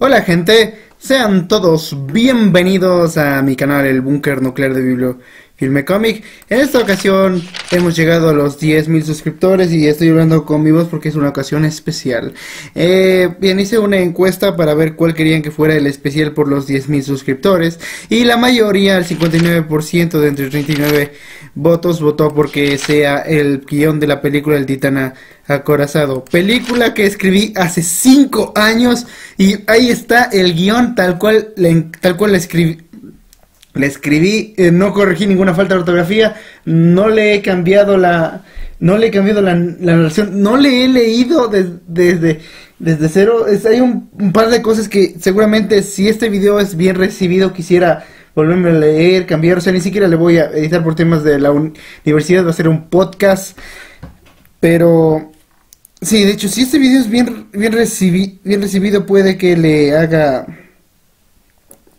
Hola gente, sean todos bienvenidos a mi canal El Búnker Nuclear de Biblio. Filme Comic. En esta ocasión hemos llegado a los 10.000 suscriptores y estoy hablando con mi voz porque es una ocasión especial. Eh, bien, hice una encuesta para ver cuál querían que fuera el especial por los 10.000 suscriptores y la mayoría, el 59% de entre 39 votos, votó porque sea el guión de la película El Titana Acorazado. Película que escribí hace 5 años y ahí está el guión tal cual, tal cual la escribí le escribí, eh, no corregí ninguna falta de ortografía, no le he cambiado la, no le he cambiado la, narración, no le he leído desde, desde, cero. hay un, par de cosas que seguramente si este video es bien recibido quisiera volverme a leer, cambiar, o sea, ni siquiera le voy a editar por temas de la universidad, va a ser un podcast, pero sí, de hecho, si este video es bien, bien, bien recibido puede que le haga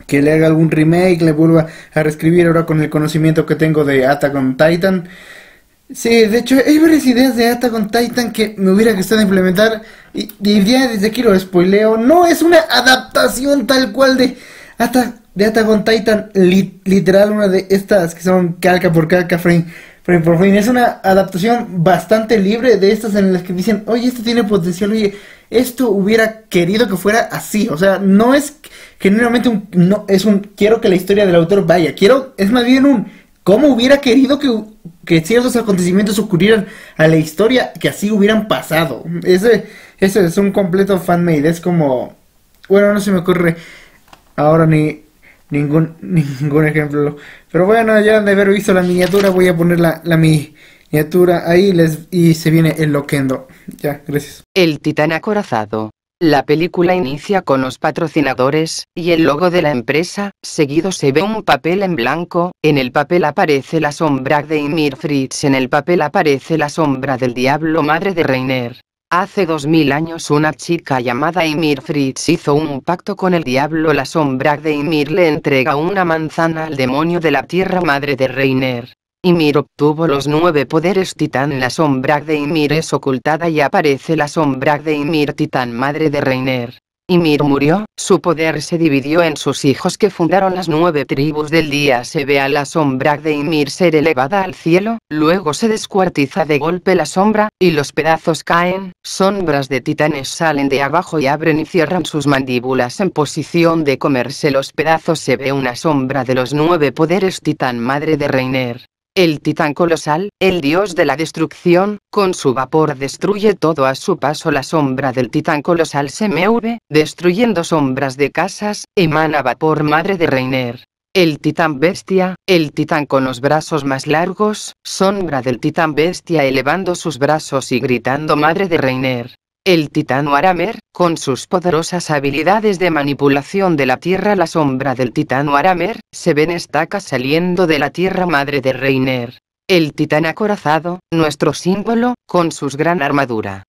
que le haga algún remake, le vuelva a reescribir ahora con el conocimiento que tengo de Attack on Titan. Sí, de hecho hay varias ideas de Attack on Titan que me hubiera gustado implementar y, y ya desde aquí lo spoileo, no es una adaptación tal cual de Attack, de Attack on Titan, literal una de estas que son calca por calca, frame, frame por frame, es una adaptación bastante libre de estas en las que dicen, oye, esto tiene potencial, oye, esto hubiera querido que fuera así. O sea, no es generalmente un, no, es un, quiero que la historia del autor vaya, quiero, es más bien un, ¿cómo hubiera querido que, que ciertos acontecimientos ocurrieran a la historia que así hubieran pasado? Ese, ese es un completo fanmade, es como, bueno, no se me ocurre ahora ni ningún, ningún ejemplo. Pero bueno, ya de haber visto la miniatura voy a poner la, la mi miniatura. Ahí les y se viene el Ya, gracias. El titán acorazado. La película inicia con los patrocinadores y el logo de la empresa, seguido se ve un papel en blanco, en el papel aparece la sombra de Ymir Fritz, en el papel aparece la sombra del diablo madre de Reiner. Hace dos mil años una chica llamada Ymir Fritz hizo un pacto con el diablo, la sombra de Ymir le entrega una manzana al demonio de la tierra madre de Reiner. Ymir obtuvo los nueve poderes titán La sombra de Ymir es ocultada y aparece la sombra de Ymir titán madre de Reiner. Ymir murió, su poder se dividió en sus hijos que fundaron las nueve tribus del día. Se ve a la sombra de Ymir ser elevada al cielo, luego se descuartiza de golpe la sombra, y los pedazos caen, sombras de titanes salen de abajo y abren y cierran sus mandíbulas en posición de comerse los pedazos. Se ve una sombra de los nueve poderes titán madre de Reiner el titán colosal, el dios de la destrucción, con su vapor destruye todo a su paso. La sombra del titán colosal se destruyendo sombras de casas, emana vapor madre de Reiner. El titán bestia, el titán con los brazos más largos, sombra del titán bestia elevando sus brazos y gritando madre de Reiner. El titán Aramer, con sus poderosas habilidades de manipulación de la Tierra, la sombra del titán Aramer, se ven estacas saliendo de la Tierra Madre de Reiner. El titán acorazado, nuestro símbolo, con sus gran armadura.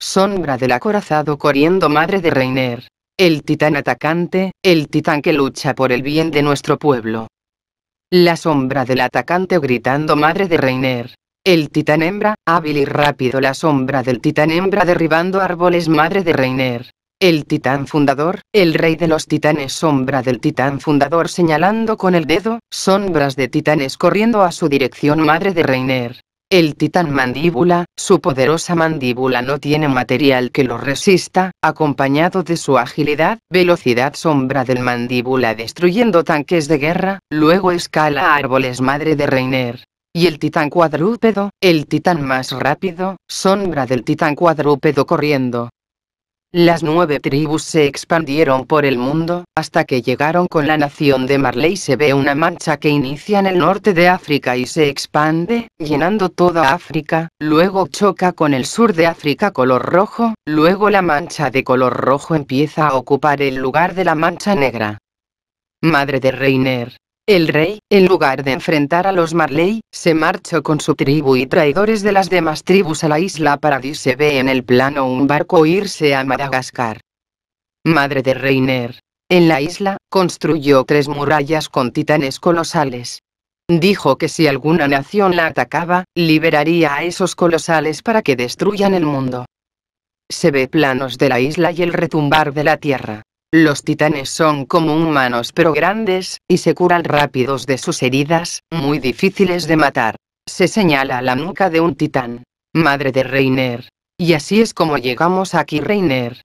Sombra del acorazado corriendo Madre de Reiner. El titán atacante, el titán que lucha por el bien de nuestro pueblo. La sombra del atacante gritando Madre de Reiner. El titán hembra, hábil y rápido la sombra del titán hembra derribando árboles madre de Reiner. El titán fundador, el rey de los titanes sombra del titán fundador señalando con el dedo, sombras de titanes corriendo a su dirección madre de Reiner. El titán mandíbula, su poderosa mandíbula no tiene material que lo resista, acompañado de su agilidad, velocidad sombra del mandíbula destruyendo tanques de guerra, luego escala árboles madre de Reiner y el titán cuadrúpedo, el titán más rápido, sombra del titán cuadrúpedo corriendo. Las nueve tribus se expandieron por el mundo, hasta que llegaron con la nación de Marley. Se ve una mancha que inicia en el norte de África y se expande, llenando toda África, luego choca con el sur de África color rojo, luego la mancha de color rojo empieza a ocupar el lugar de la mancha negra. Madre de Reiner, el rey, en lugar de enfrentar a los Marley, se marchó con su tribu y traidores de las demás tribus a la isla Paradis. Se ve en el plano un barco irse a Madagascar. Madre de Reiner. En la isla, construyó tres murallas con titanes colosales. Dijo que si alguna nación la atacaba, liberaría a esos colosales para que destruyan el mundo. Se ve planos de la isla y el retumbar de la tierra. Los titanes son como humanos pero grandes, y se curan rápidos de sus heridas, muy difíciles de matar. Se señala la nuca de un titán. Madre de Reiner. Y así es como llegamos aquí Reiner.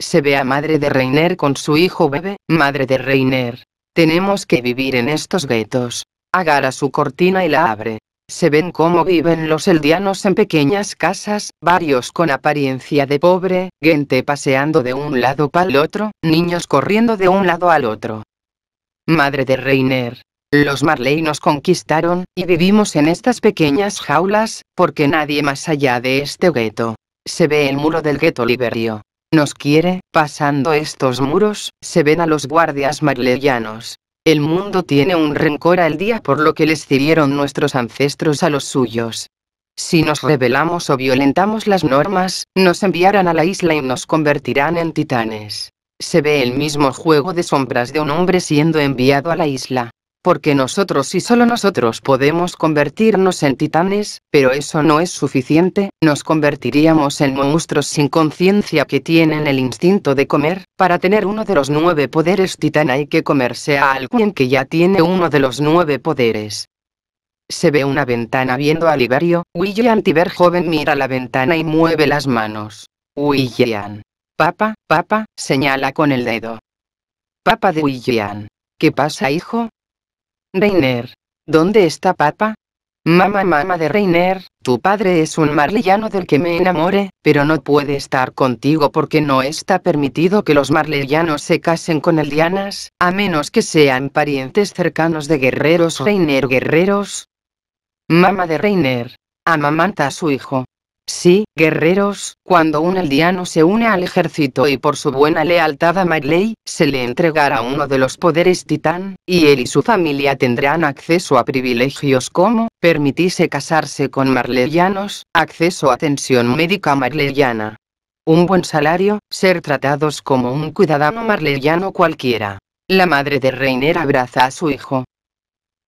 Se ve a madre de Reiner con su hijo bebé, madre de Reiner. Tenemos que vivir en estos guetos. Agarra su cortina y la abre se ven cómo viven los eldianos en pequeñas casas, varios con apariencia de pobre, gente paseando de un lado para el otro, niños corriendo de un lado al otro. Madre de Reiner. Los Marley nos conquistaron, y vivimos en estas pequeñas jaulas, porque nadie más allá de este gueto. Se ve el muro del gueto liberio. Nos quiere, pasando estos muros, se ven a los guardias marleyanos. El mundo tiene un rencor al día por lo que les sirvieron nuestros ancestros a los suyos. Si nos rebelamos o violentamos las normas, nos enviarán a la isla y nos convertirán en titanes. Se ve el mismo juego de sombras de un hombre siendo enviado a la isla porque nosotros y solo nosotros podemos convertirnos en titanes, pero eso no es suficiente, nos convertiríamos en monstruos sin conciencia que tienen el instinto de comer, para tener uno de los nueve poderes titán hay que comerse a alguien que ya tiene uno de los nueve poderes. Se ve una ventana viendo a Liberio, William Tiber joven mira la ventana y mueve las manos. William. Papa, papa, señala con el dedo. Papa de William. ¿Qué pasa, hijo? Reiner. ¿Dónde está papá? Mamá, mamá de Reiner, tu padre es un marleyano del que me enamore, pero no puede estar contigo porque no está permitido que los marleyanos se casen con elianas, a menos que sean parientes cercanos de guerreros Reiner guerreros. Mamá de Reiner. Amamanta a su hijo. Sí, guerreros, cuando un aldeano se une al ejército y por su buena lealtad a Marley, se le entregará uno de los poderes titán, y él y su familia tendrán acceso a privilegios como, permitirse casarse con marleyanos, acceso a atención médica marleyana. Un buen salario, ser tratados como un cuidadano marleyano cualquiera. La madre de Reiner abraza a su hijo.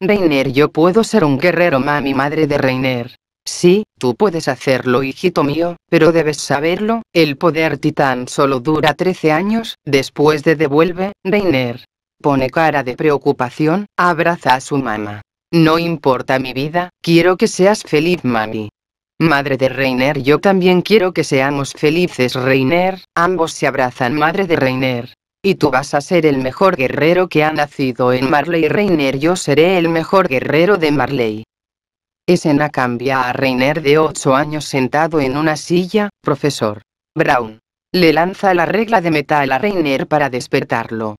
Reiner, yo puedo ser un guerrero, mami, madre de Reiner. Sí, tú puedes hacerlo, hijito mío, pero debes saberlo, el poder titán solo dura 13 años, después de devuelve, Reiner. Pone cara de preocupación, abraza a su mamá. No importa mi vida, quiero que seas feliz, mami. Madre de Reiner, yo también quiero que seamos felices, Reiner. Ambos se abrazan, madre de Reiner. Y tú vas a ser el mejor guerrero que ha nacido en Marley, Reiner. Yo seré el mejor guerrero de Marley. Escena cambia a Reiner de 8 años sentado en una silla, profesor. Brown. Le lanza la regla de metal a Reiner para despertarlo.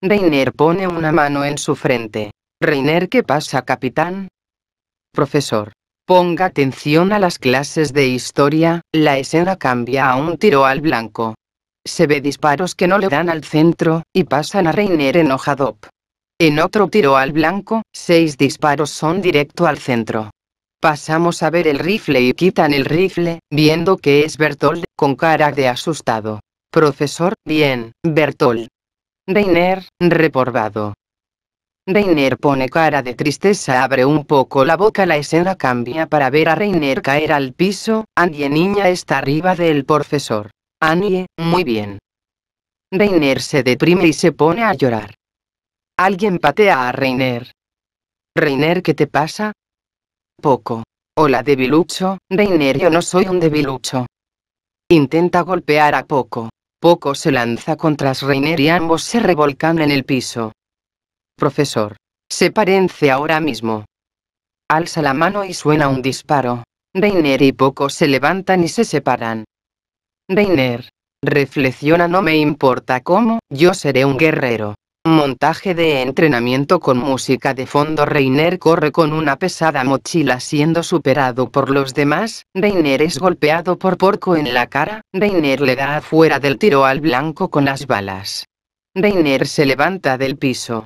Reiner pone una mano en su frente. Reiner, ¿qué pasa, capitán? Profesor. Ponga atención a las clases de historia, la escena cambia a un tiro al blanco. Se ve disparos que no le dan al centro, y pasan a Reiner enojado. En otro tiro al blanco, seis disparos son directo al centro. Pasamos a ver el rifle y quitan el rifle, viendo que es Bertold, con cara de asustado. Profesor, bien, Bertold. Reiner, reporvado. Reiner pone cara de tristeza, abre un poco la boca, la escena cambia para ver a Reiner caer al piso, Annie niña está arriba del profesor. Annie, muy bien. Reiner se deprime y se pone a llorar. Alguien patea a Reiner. Reiner, ¿qué te pasa? Poco. Hola, debilucho. Reiner, yo no soy un debilucho. Intenta golpear a Poco. Poco se lanza contra Reiner y ambos se revolcan en el piso. Profesor. Sepárense ahora mismo. Alza la mano y suena un disparo. Reiner y Poco se levantan y se separan. Reiner. Reflexiona, no me importa cómo, yo seré un guerrero. Montaje de entrenamiento con música de fondo Reiner corre con una pesada mochila siendo superado por los demás, Reiner es golpeado por Porco en la cara, Reiner le da afuera del tiro al blanco con las balas. Reiner se levanta del piso.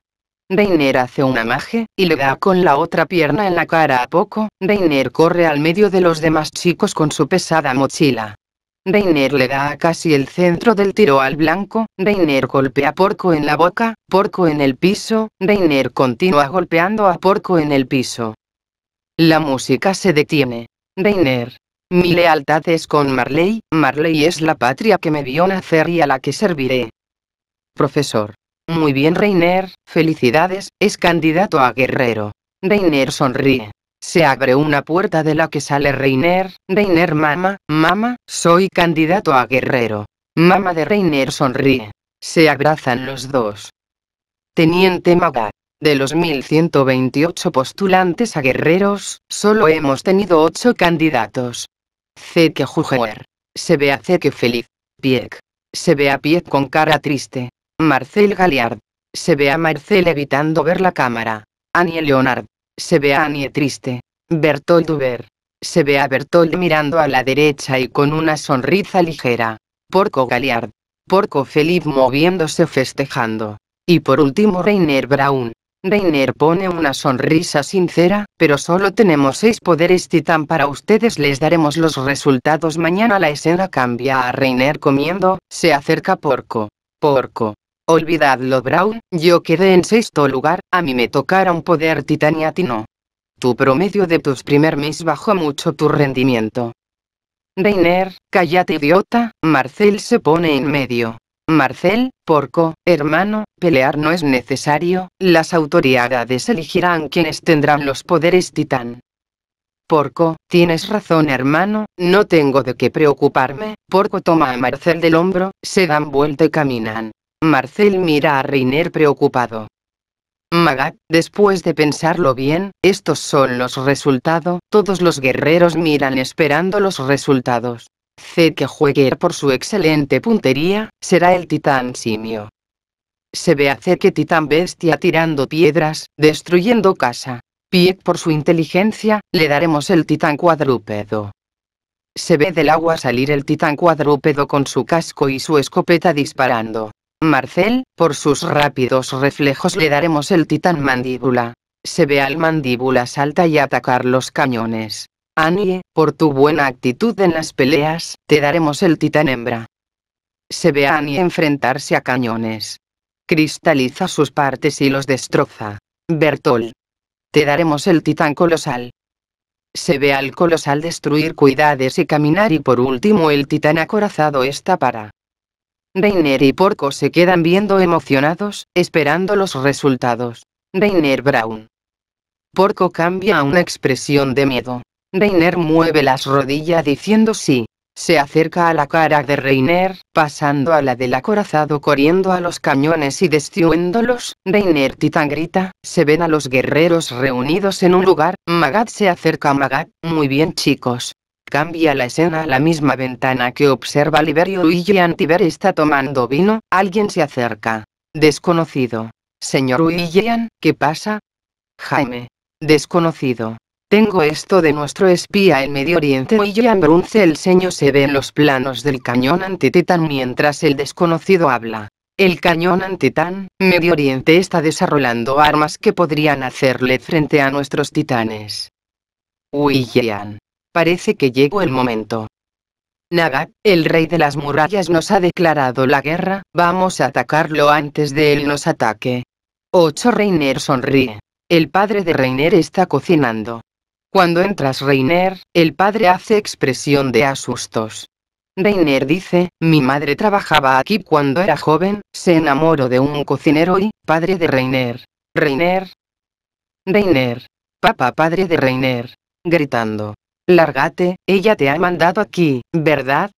Reiner hace una magia, y le da con la otra pierna en la cara a Poco, Reiner corre al medio de los demás chicos con su pesada mochila. Reiner le da a casi el centro del tiro al blanco, Reiner golpea a Porco en la boca, Porco en el piso, Reiner continúa golpeando a Porco en el piso. La música se detiene. Reiner. Mi lealtad es con Marley, Marley es la patria que me vio nacer y a la que serviré. Profesor. Muy bien Reiner, felicidades, es candidato a guerrero. Reiner sonríe. Se abre una puerta de la que sale Reiner, Reiner mama, mama, soy candidato a guerrero. Mama de Reiner sonríe. Se abrazan los dos. Teniente Maga. De los 1128 postulantes a guerreros, solo hemos tenido 8 candidatos. Zeke Juger. Se ve a que feliz. Piek. Se ve a Pieck con cara triste. Marcel Galiard. Se ve a Marcel evitando ver la cámara. Annie Leonard. Se ve a Annie triste. Bertold Uber. Se ve a Bertold mirando a la derecha y con una sonrisa ligera. Porco Galiard. Porco Felipe moviéndose festejando. Y por último Reiner Brown. Reiner pone una sonrisa sincera, pero solo tenemos seis poderes titán para ustedes les daremos los resultados mañana la escena cambia a Reiner comiendo, se acerca Porco. Porco. Olvidadlo Brown, yo quedé en sexto lugar, a mí me tocará un poder no. Tu promedio de tus primer mes bajó mucho tu rendimiento. Reiner, cállate idiota, Marcel se pone en medio. Marcel, porco, hermano, pelear no es necesario, las autoridades elegirán quienes tendrán los poderes titán. Porco, tienes razón hermano, no tengo de qué preocuparme, Porco toma a Marcel del hombro, se dan vuelta y caminan. Marcel mira a Reiner preocupado. Magat, después de pensarlo bien, estos son los resultados, todos los guerreros miran esperando los resultados. C. que juegue por su excelente puntería, será el titán simio. Se ve a C. que titán bestia tirando piedras, destruyendo casa. Piet por su inteligencia, le daremos el titán cuadrúpedo. Se ve del agua salir el titán cuadrúpedo con su casco y su escopeta disparando. Marcel, por sus rápidos reflejos le daremos el titán mandíbula. Se ve al mandíbula salta y atacar los cañones. Annie, por tu buena actitud en las peleas, te daremos el titán hembra. Se ve a Annie enfrentarse a cañones. Cristaliza sus partes y los destroza. Bertol. Te daremos el titán colosal. Se ve al colosal destruir cuidades y caminar y por último el titán acorazado está para Reiner y Porco se quedan viendo emocionados, esperando los resultados. Reiner Brown. Porco cambia a una expresión de miedo. Reiner mueve las rodillas diciendo sí. Se acerca a la cara de Reiner, pasando a la del acorazado corriendo a los cañones y desciéndolos. Reiner Titán grita, se ven a los guerreros reunidos en un lugar, Magat se acerca a Magat, muy bien chicos, Cambia la escena a la misma ventana que observa Liberio y Tiber está tomando vino, alguien se acerca. Desconocido. Señor William, ¿qué pasa? Jaime. Desconocido. Tengo esto de nuestro espía en Medio Oriente. William brunce el ceño se ve en los planos del cañón antititán mientras el desconocido habla. El cañón antitán, Medio Oriente está desarrollando armas que podrían hacerle frente a nuestros titanes. William parece que llegó el momento. Naga, el rey de las murallas nos ha declarado la guerra, vamos a atacarlo antes de él nos ataque. 8 Reiner sonríe. El padre de Reiner está cocinando. Cuando entras Reiner, el padre hace expresión de asustos. Reiner dice, mi madre trabajaba aquí cuando era joven, se enamoró de un cocinero y, padre de Reiner. Reiner. Reiner. Papá padre de Reiner. Gritando. Lárgate, ella te ha mandado aquí, ¿verdad?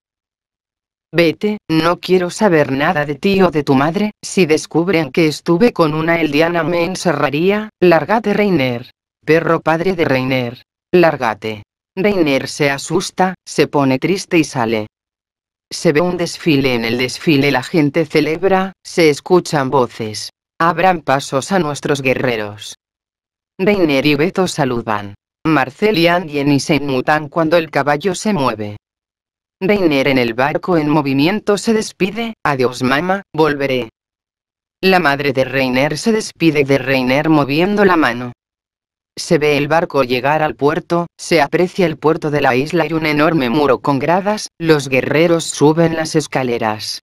Vete, no quiero saber nada de ti o de tu madre, si descubren que estuve con una eldiana me encerraría, lárgate Reiner. Perro padre de Reiner. Lárgate. Reiner se asusta, se pone triste y sale. Se ve un desfile en el desfile la gente celebra, se escuchan voces. Abran pasos a nuestros guerreros. Reiner y Beto saludan. Marcel y y se mutan cuando el caballo se mueve. Reiner en el barco en movimiento se despide, adiós mamá, volveré. La madre de Reiner se despide de Reiner moviendo la mano. Se ve el barco llegar al puerto, se aprecia el puerto de la isla y un enorme muro con gradas, los guerreros suben las escaleras.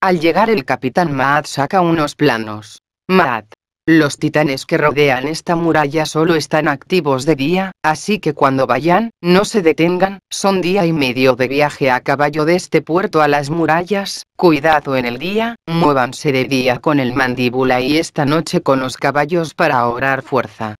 Al llegar el capitán Maat saca unos planos. Maat. Los titanes que rodean esta muralla solo están activos de día, así que cuando vayan, no se detengan, son día y medio de viaje a caballo de este puerto a las murallas, cuidado en el día, muévanse de día con el mandíbula y esta noche con los caballos para ahorrar fuerza.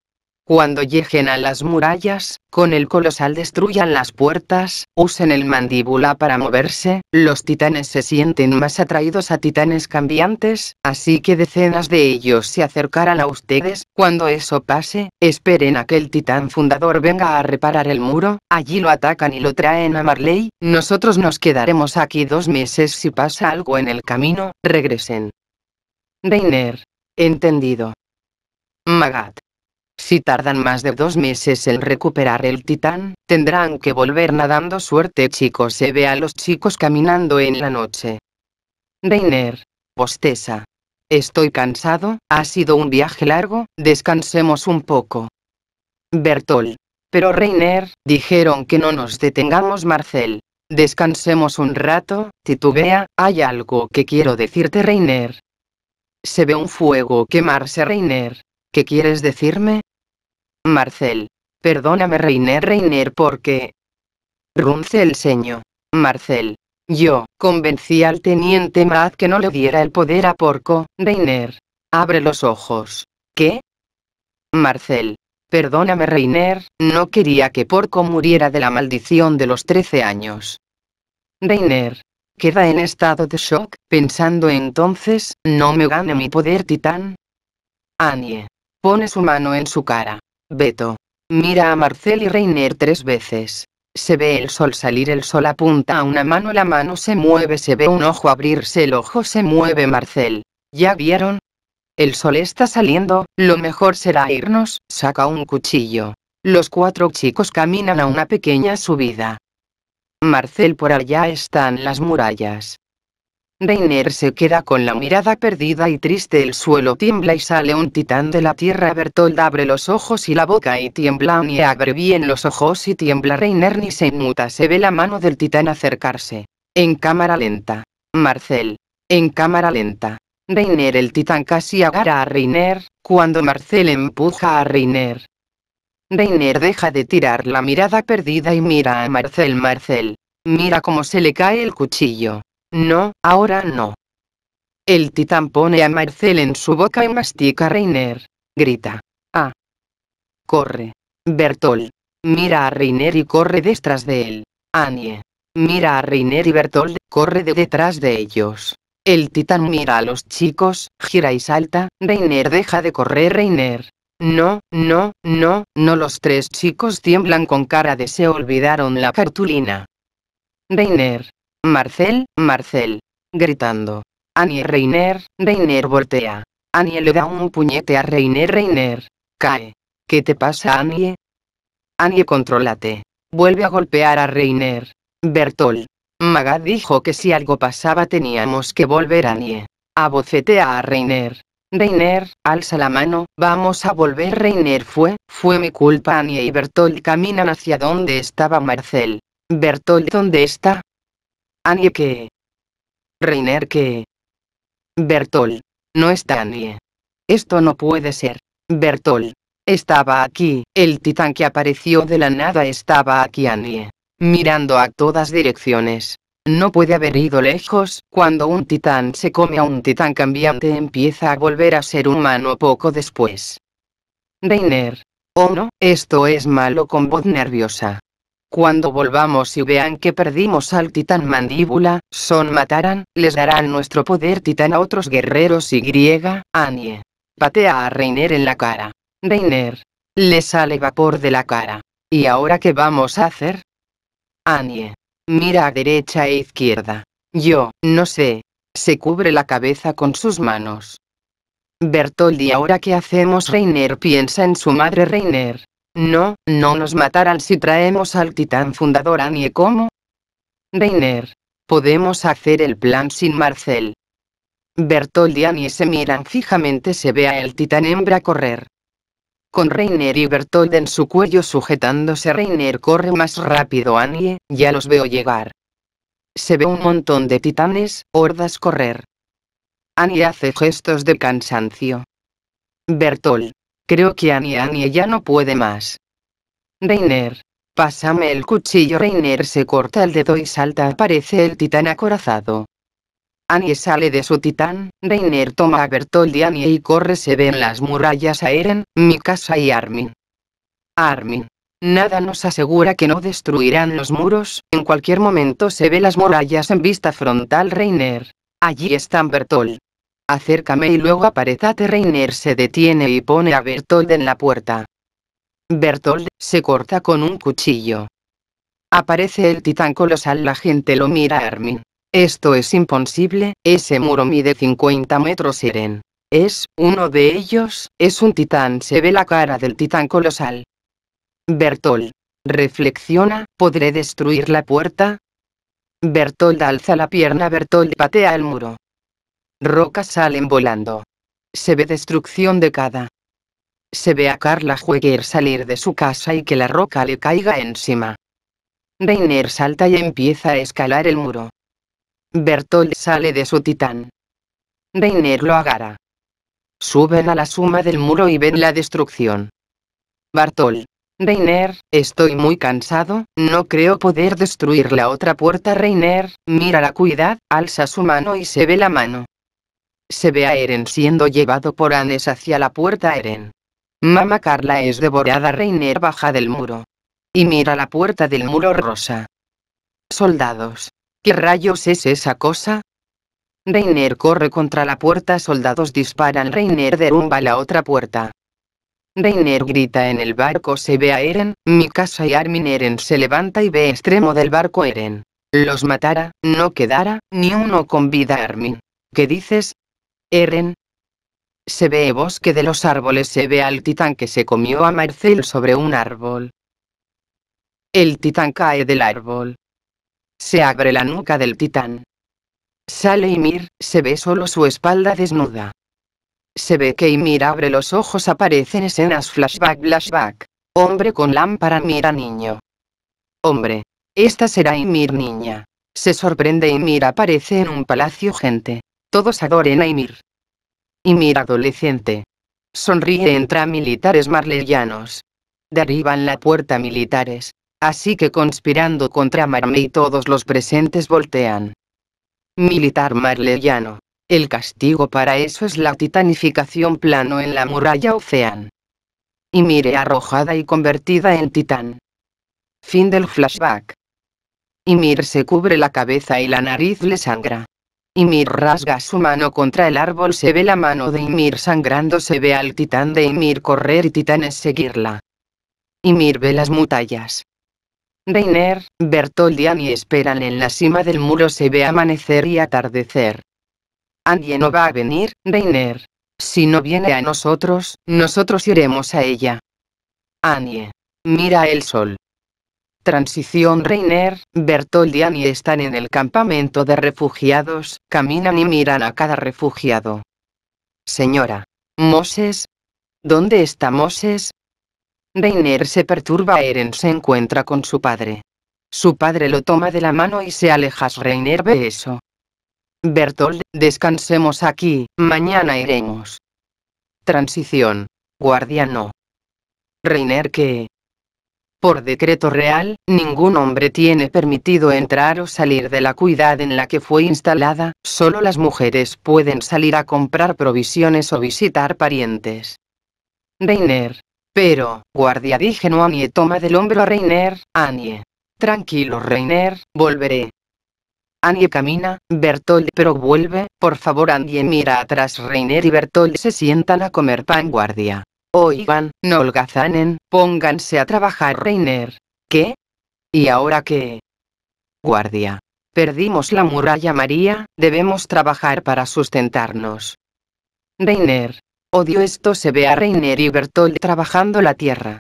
Cuando lleguen a las murallas, con el colosal destruyan las puertas, usen el mandíbula para moverse, los titanes se sienten más atraídos a titanes cambiantes, así que decenas de ellos se acercarán a ustedes, cuando eso pase, esperen a que el titán fundador venga a reparar el muro, allí lo atacan y lo traen a Marley, nosotros nos quedaremos aquí dos meses si pasa algo en el camino, regresen. Reiner. Entendido. Magat. Si tardan más de dos meses en recuperar el titán, tendrán que volver nadando. Suerte chicos, se ve a los chicos caminando en la noche. Reiner. postesa Estoy cansado, ha sido un viaje largo, descansemos un poco. Bertol. Pero Reiner, dijeron que no nos detengamos Marcel. Descansemos un rato, titubea, hay algo que quiero decirte Reiner. Se ve un fuego quemarse Reiner. ¿Qué quieres decirme? Marcel. Perdóname Reiner Reiner porque... Runce el seño. Marcel. Yo, convencí al teniente más que no le diera el poder a Porco, Reiner. Abre los ojos. ¿Qué? Marcel. Perdóname Reiner, no quería que Porco muriera de la maldición de los trece años. Reiner. Queda en estado de shock, pensando entonces, no me gane mi poder titán. Annie. Pone su mano en su cara. Beto. Mira a Marcel y Reiner tres veces. Se ve el sol salir, el sol apunta a una mano, la mano se mueve, se ve un ojo abrirse, el ojo se mueve, Marcel. ¿Ya vieron? El sol está saliendo, lo mejor será irnos, saca un cuchillo. Los cuatro chicos caminan a una pequeña subida. Marcel por allá están las murallas. Reiner se queda con la mirada perdida y triste el suelo tiembla y sale un titán de la tierra Bertold abre los ojos y la boca y tiembla ni abre bien los ojos y tiembla Reiner ni se inmuta. se ve la mano del titán acercarse. En cámara lenta. Marcel. En cámara lenta. Reiner el titán casi agarra a Reiner, cuando Marcel empuja a Reiner. Reiner deja de tirar la mirada perdida y mira a Marcel Marcel. Mira cómo se le cae el cuchillo. No, ahora no. El titán pone a Marcel en su boca y mastica Reiner. Grita. Ah. Corre. Bertol. Mira a Reiner y corre detrás de él. Annie. Mira a Reiner y Bertol corre de detrás de ellos. El titán mira a los chicos, gira y salta, Reiner deja de correr Reiner. No, no, no, no los tres chicos tiemblan con cara de se olvidaron la cartulina. Reiner, Marcel, Marcel. Gritando. Annie Reiner, Reiner voltea. Annie le da un puñete a Reiner Reiner. Cae. ¿Qué te pasa Annie? Annie controlate. Vuelve a golpear a Reiner. Bertol. Maga dijo que si algo pasaba teníamos que volver a Annie. a Reiner. Reiner, alza la mano, vamos a volver Reiner fue, fue mi culpa Annie y Bertolt caminan hacia donde estaba Marcel. Bertolt ¿dónde está? Annie que... Reiner que... Bertol. No está Annie. Esto no puede ser. Bertol. Estaba aquí. El titán que apareció de la nada estaba aquí Annie. Mirando a todas direcciones. No puede haber ido lejos, cuando un titán se come a un titán cambiante empieza a volver a ser humano poco después. Reiner. Oh no, esto es malo con voz nerviosa. Cuando volvamos y vean que perdimos al titán mandíbula, son matarán, les darán nuestro poder titán a otros guerreros y griega, Anie. Patea a Reiner en la cara. Reiner. Le sale vapor de la cara. ¿Y ahora qué vamos a hacer? Anie. Mira a derecha e izquierda. Yo, no sé. Se cubre la cabeza con sus manos. Bertoldi, ¿ahora qué hacemos? Reiner piensa en su madre Reiner. No, no nos matarán si traemos al titán fundador Annie ¿Cómo? Reiner. Podemos hacer el plan sin Marcel. Bertold y Annie se miran fijamente se ve a el titán hembra correr. Con Reiner y Bertold en su cuello sujetándose Reiner corre más rápido Annie, ya los veo llegar. Se ve un montón de titanes, hordas correr. Annie hace gestos de cansancio. Bertold. Creo que Annie Annie ya no puede más. Reiner. Pásame el cuchillo. Reiner se corta el dedo y salta. Aparece el titán acorazado. Annie sale de su titán, Reiner toma a Bertolt y Annie y corre. Se ven las murallas a Eren, casa y Armin. Armin. Nada nos asegura que no destruirán los muros, en cualquier momento se ve las murallas en vista frontal Reiner. Allí están Bertolt, acércame y luego aparezate Reiner se detiene y pone a Bertold en la puerta. Bertold, se corta con un cuchillo. Aparece el titán colosal la gente lo mira a Armin. Esto es imposible, ese muro mide 50 metros Eren. Es, uno de ellos, es un titán se ve la cara del titán colosal. Bertold. Reflexiona, ¿podré destruir la puerta? Bertold alza la pierna Bertold patea el muro. Rocas salen volando. Se ve destrucción de cada. Se ve a Carla Jueger salir de su casa y que la roca le caiga encima. Reiner salta y empieza a escalar el muro. Bertolt sale de su titán. Reiner lo agarra. Suben a la suma del muro y ven la destrucción. Bartol. Reiner, estoy muy cansado, no creo poder destruir la otra puerta. Reiner, mira la cuidad, alza su mano y se ve la mano se ve a Eren siendo llevado por Anes hacia la puerta Eren. Mamá Carla es devorada Reiner baja del muro. Y mira la puerta del muro rosa. Soldados. ¿Qué rayos es esa cosa? Reiner corre contra la puerta, soldados disparan, Reiner derrumba la otra puerta. Reiner grita en el barco, se ve a Eren, Mi casa y Armin Eren se levanta y ve extremo del barco Eren. Los matará, no quedará, ni uno con vida Armin. ¿Qué dices? Eren. Se ve bosque de los árboles, se ve al titán que se comió a Marcel sobre un árbol. El titán cae del árbol. Se abre la nuca del titán. Sale Ymir, se ve solo su espalda desnuda. Se ve que Ymir abre los ojos, aparecen escenas flashback, flashback. Hombre con lámpara mira niño. Hombre. Esta será Ymir niña. Se sorprende Ymir aparece en un palacio gente. Todos adoren a Ymir. Ymir adolescente. Sonríe entre militares marleyanos. Derriban la puerta militares. Así que conspirando contra Marmey todos los presentes voltean. Militar marleyano. El castigo para eso es la titanificación plano en la muralla Ocean. Y arrojada y convertida en titán. Fin del flashback. Ymir se cubre la cabeza y la nariz le sangra. Ymir rasga su mano contra el árbol, se ve la mano de Ymir sangrando, se ve al titán de Ymir correr y titanes seguirla. Ymir ve las mutallas. Reiner, Bertold y esperan en la cima del muro se ve amanecer y atardecer. Annie no va a venir, Reiner. Si no viene a nosotros, nosotros iremos a ella. Annie. Mira el sol transición Reiner, Bertold y Annie están en el campamento de refugiados, caminan y miran a cada refugiado. Señora. Moses. ¿Dónde está Moses? Reiner se perturba. Eren se encuentra con su padre. Su padre lo toma de la mano y se aleja. Reiner ve eso. Bertold, descansemos aquí, mañana iremos. Transición. Guardiano. Reiner que, por decreto real, ningún hombre tiene permitido entrar o salir de la cuidad en la que fue instalada, solo las mujeres pueden salir a comprar provisiones o visitar parientes. Reiner. Pero, guardia dije no Anie toma del hombro a Reiner, Anie. Tranquilo Reiner, volveré. Annie camina, Bertolt pero vuelve, por favor Annie mira atrás Reiner y Bertolt se sientan a comer pan guardia. Oigan, no holgazanen, pónganse a trabajar Reiner. ¿Qué? ¿Y ahora qué? Guardia. Perdimos la muralla María, debemos trabajar para sustentarnos. Reiner. Odio esto se ve a Reiner y Bertolt trabajando la tierra.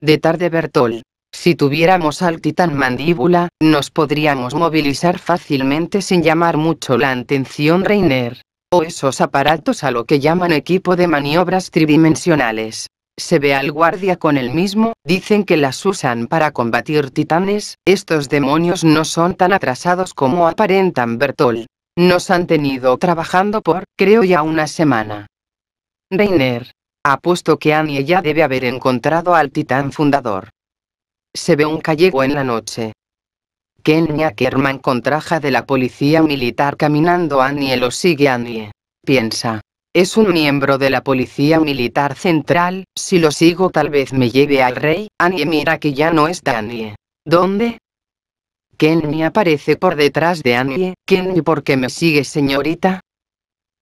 De tarde Bertolt. Si tuviéramos al titán mandíbula, nos podríamos movilizar fácilmente sin llamar mucho la atención Reiner o esos aparatos a lo que llaman equipo de maniobras tridimensionales. Se ve al guardia con el mismo, dicen que las usan para combatir titanes, estos demonios no son tan atrasados como aparentan Bertol. Nos han tenido trabajando por, creo ya una semana. Reiner. Apuesto que Annie ya debe haber encontrado al titán fundador. Se ve un callego en la noche kenya Ackerman contraja de la policía militar caminando Annie lo sigue Annie. Piensa. Es un miembro de la Policía Militar Central, si lo sigo tal vez me lleve al rey, Annie mira que ya no está Annie. ¿Dónde? Kenny aparece por detrás de Annie, Kenny ¿por qué me sigue señorita?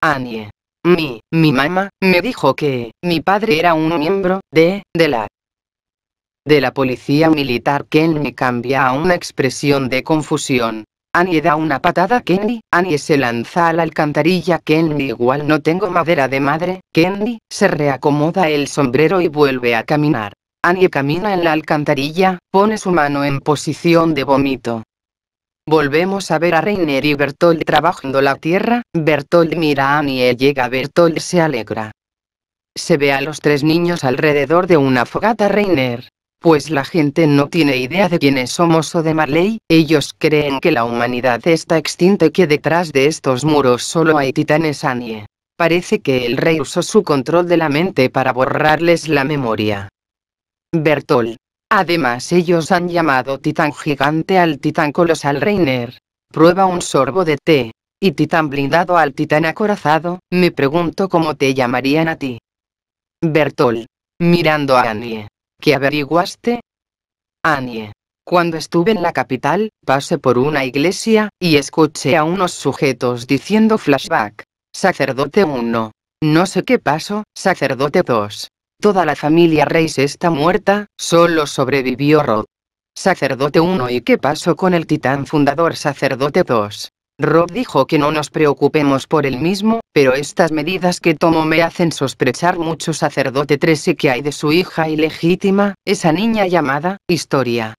Annie. Mi, mi mamá, me dijo que, mi padre era un miembro, de, de la, de la policía militar. Kenny cambia a una expresión de confusión. Annie da una patada a Kenny, Annie se lanza a la alcantarilla Kenny igual no tengo madera de madre, Kenny, se reacomoda el sombrero y vuelve a caminar. Annie camina en la alcantarilla, pone su mano en posición de vómito. Volvemos a ver a Reiner y Bertolt trabajando la tierra, Bertolt mira a Annie, y llega y se alegra. Se ve a los tres niños alrededor de una fogata Reiner pues la gente no tiene idea de quiénes somos o de Marley, ellos creen que la humanidad está extinta y que detrás de estos muros solo hay titanes Anie. Parece que el rey usó su control de la mente para borrarles la memoria. Bertol. Además ellos han llamado titán gigante al titán colosal Reiner. Prueba un sorbo de té. Y titán blindado al titán acorazado, me pregunto cómo te llamarían a ti. Bertol. Mirando a Annie. ¿Qué averiguaste? Annie. Cuando estuve en la capital, pasé por una iglesia, y escuché a unos sujetos diciendo flashback. Sacerdote 1. No sé qué pasó, sacerdote 2. Toda la familia Reis está muerta, solo sobrevivió Rod. Sacerdote 1 y qué pasó con el titán fundador sacerdote 2. Rob dijo que no nos preocupemos por él mismo, pero estas medidas que tomo me hacen sospechar mucho sacerdote y que hay de su hija ilegítima, esa niña llamada, historia.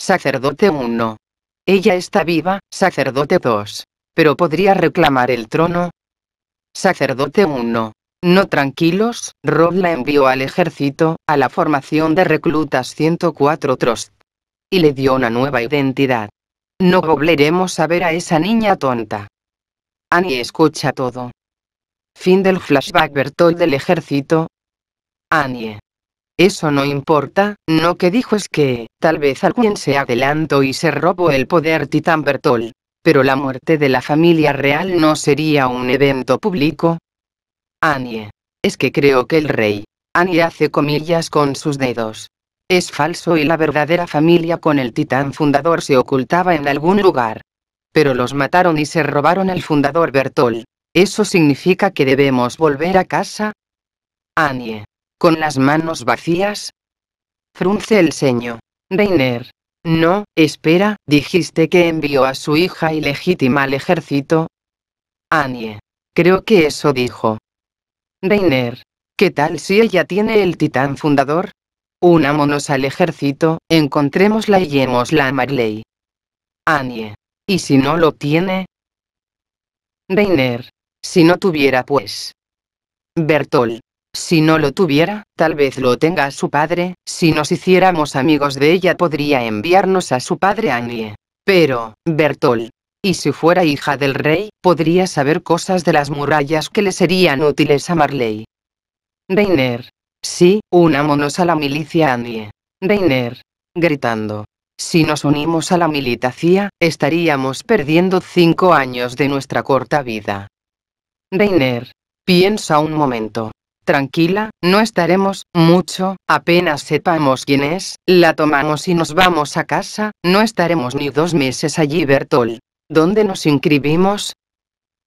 Sacerdote 1. Ella está viva, sacerdote 2. Pero podría reclamar el trono. Sacerdote 1. No tranquilos, Rob la envió al ejército, a la formación de reclutas 104 Trost. Y le dio una nueva identidad. No volveremos a ver a esa niña tonta. Annie escucha todo. Fin del flashback Bertolt del ejército. Annie. Eso no importa, no que dijo es que, tal vez alguien se adelantó y se robó el poder titán Bertolt. Pero la muerte de la familia real no sería un evento público. Annie. Es que creo que el rey. Annie hace comillas con sus dedos es falso y la verdadera familia con el titán fundador se ocultaba en algún lugar. Pero los mataron y se robaron al fundador Bertol. ¿Eso significa que debemos volver a casa? Anie, Con las manos vacías. Frunce el ceño. Reiner. No, espera, dijiste que envió a su hija ilegítima al ejército. Anie, Creo que eso dijo. Reiner. ¿Qué tal si ella tiene el titán fundador? Unámonos al ejército, encontrémosla y llemosla a Marley. Annie. ¿Y si no lo tiene? Reiner. Si no tuviera pues. Bertol. Si no lo tuviera, tal vez lo tenga su padre, si nos hiciéramos amigos de ella podría enviarnos a su padre Annie. Pero, Bertol. Y si fuera hija del rey, podría saber cosas de las murallas que le serían útiles a Marley. Reiner. Sí, unámonos a la milicia Annie. Reiner. Gritando. Si nos unimos a la militancia, estaríamos perdiendo cinco años de nuestra corta vida. Reiner. Piensa un momento. Tranquila, no estaremos, mucho, apenas sepamos quién es, la tomamos y nos vamos a casa, no estaremos ni dos meses allí Bertol. ¿Dónde nos inscribimos?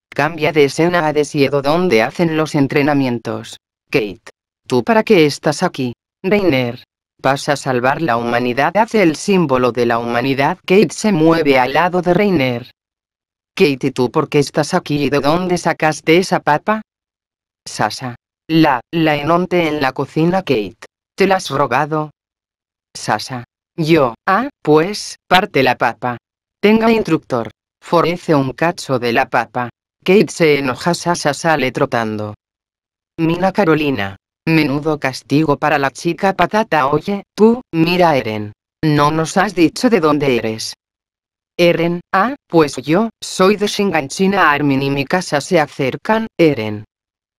Cambia de escena a Desiedo donde hacen los entrenamientos. Kate. ¿Tú para qué estás aquí? Reiner. Vas a salvar la humanidad. Hace el símbolo de la humanidad. Kate se mueve al lado de Reiner. Kate, ¿y tú por qué estás aquí y de dónde sacaste esa papa? Sasa. La, la enonte en la cocina, Kate. ¿Te la has rogado? Sasa. Yo, ah, pues, parte la papa. Tenga instructor. Forece un cacho de la papa. Kate se enoja, Sasa sale trotando. Mina Carolina. Menudo castigo para la chica patata. Oye, tú, mira Eren. No nos has dicho de dónde eres. Eren, ah, pues yo, soy de Shinganchina Armin y mi casa se acercan, Eren.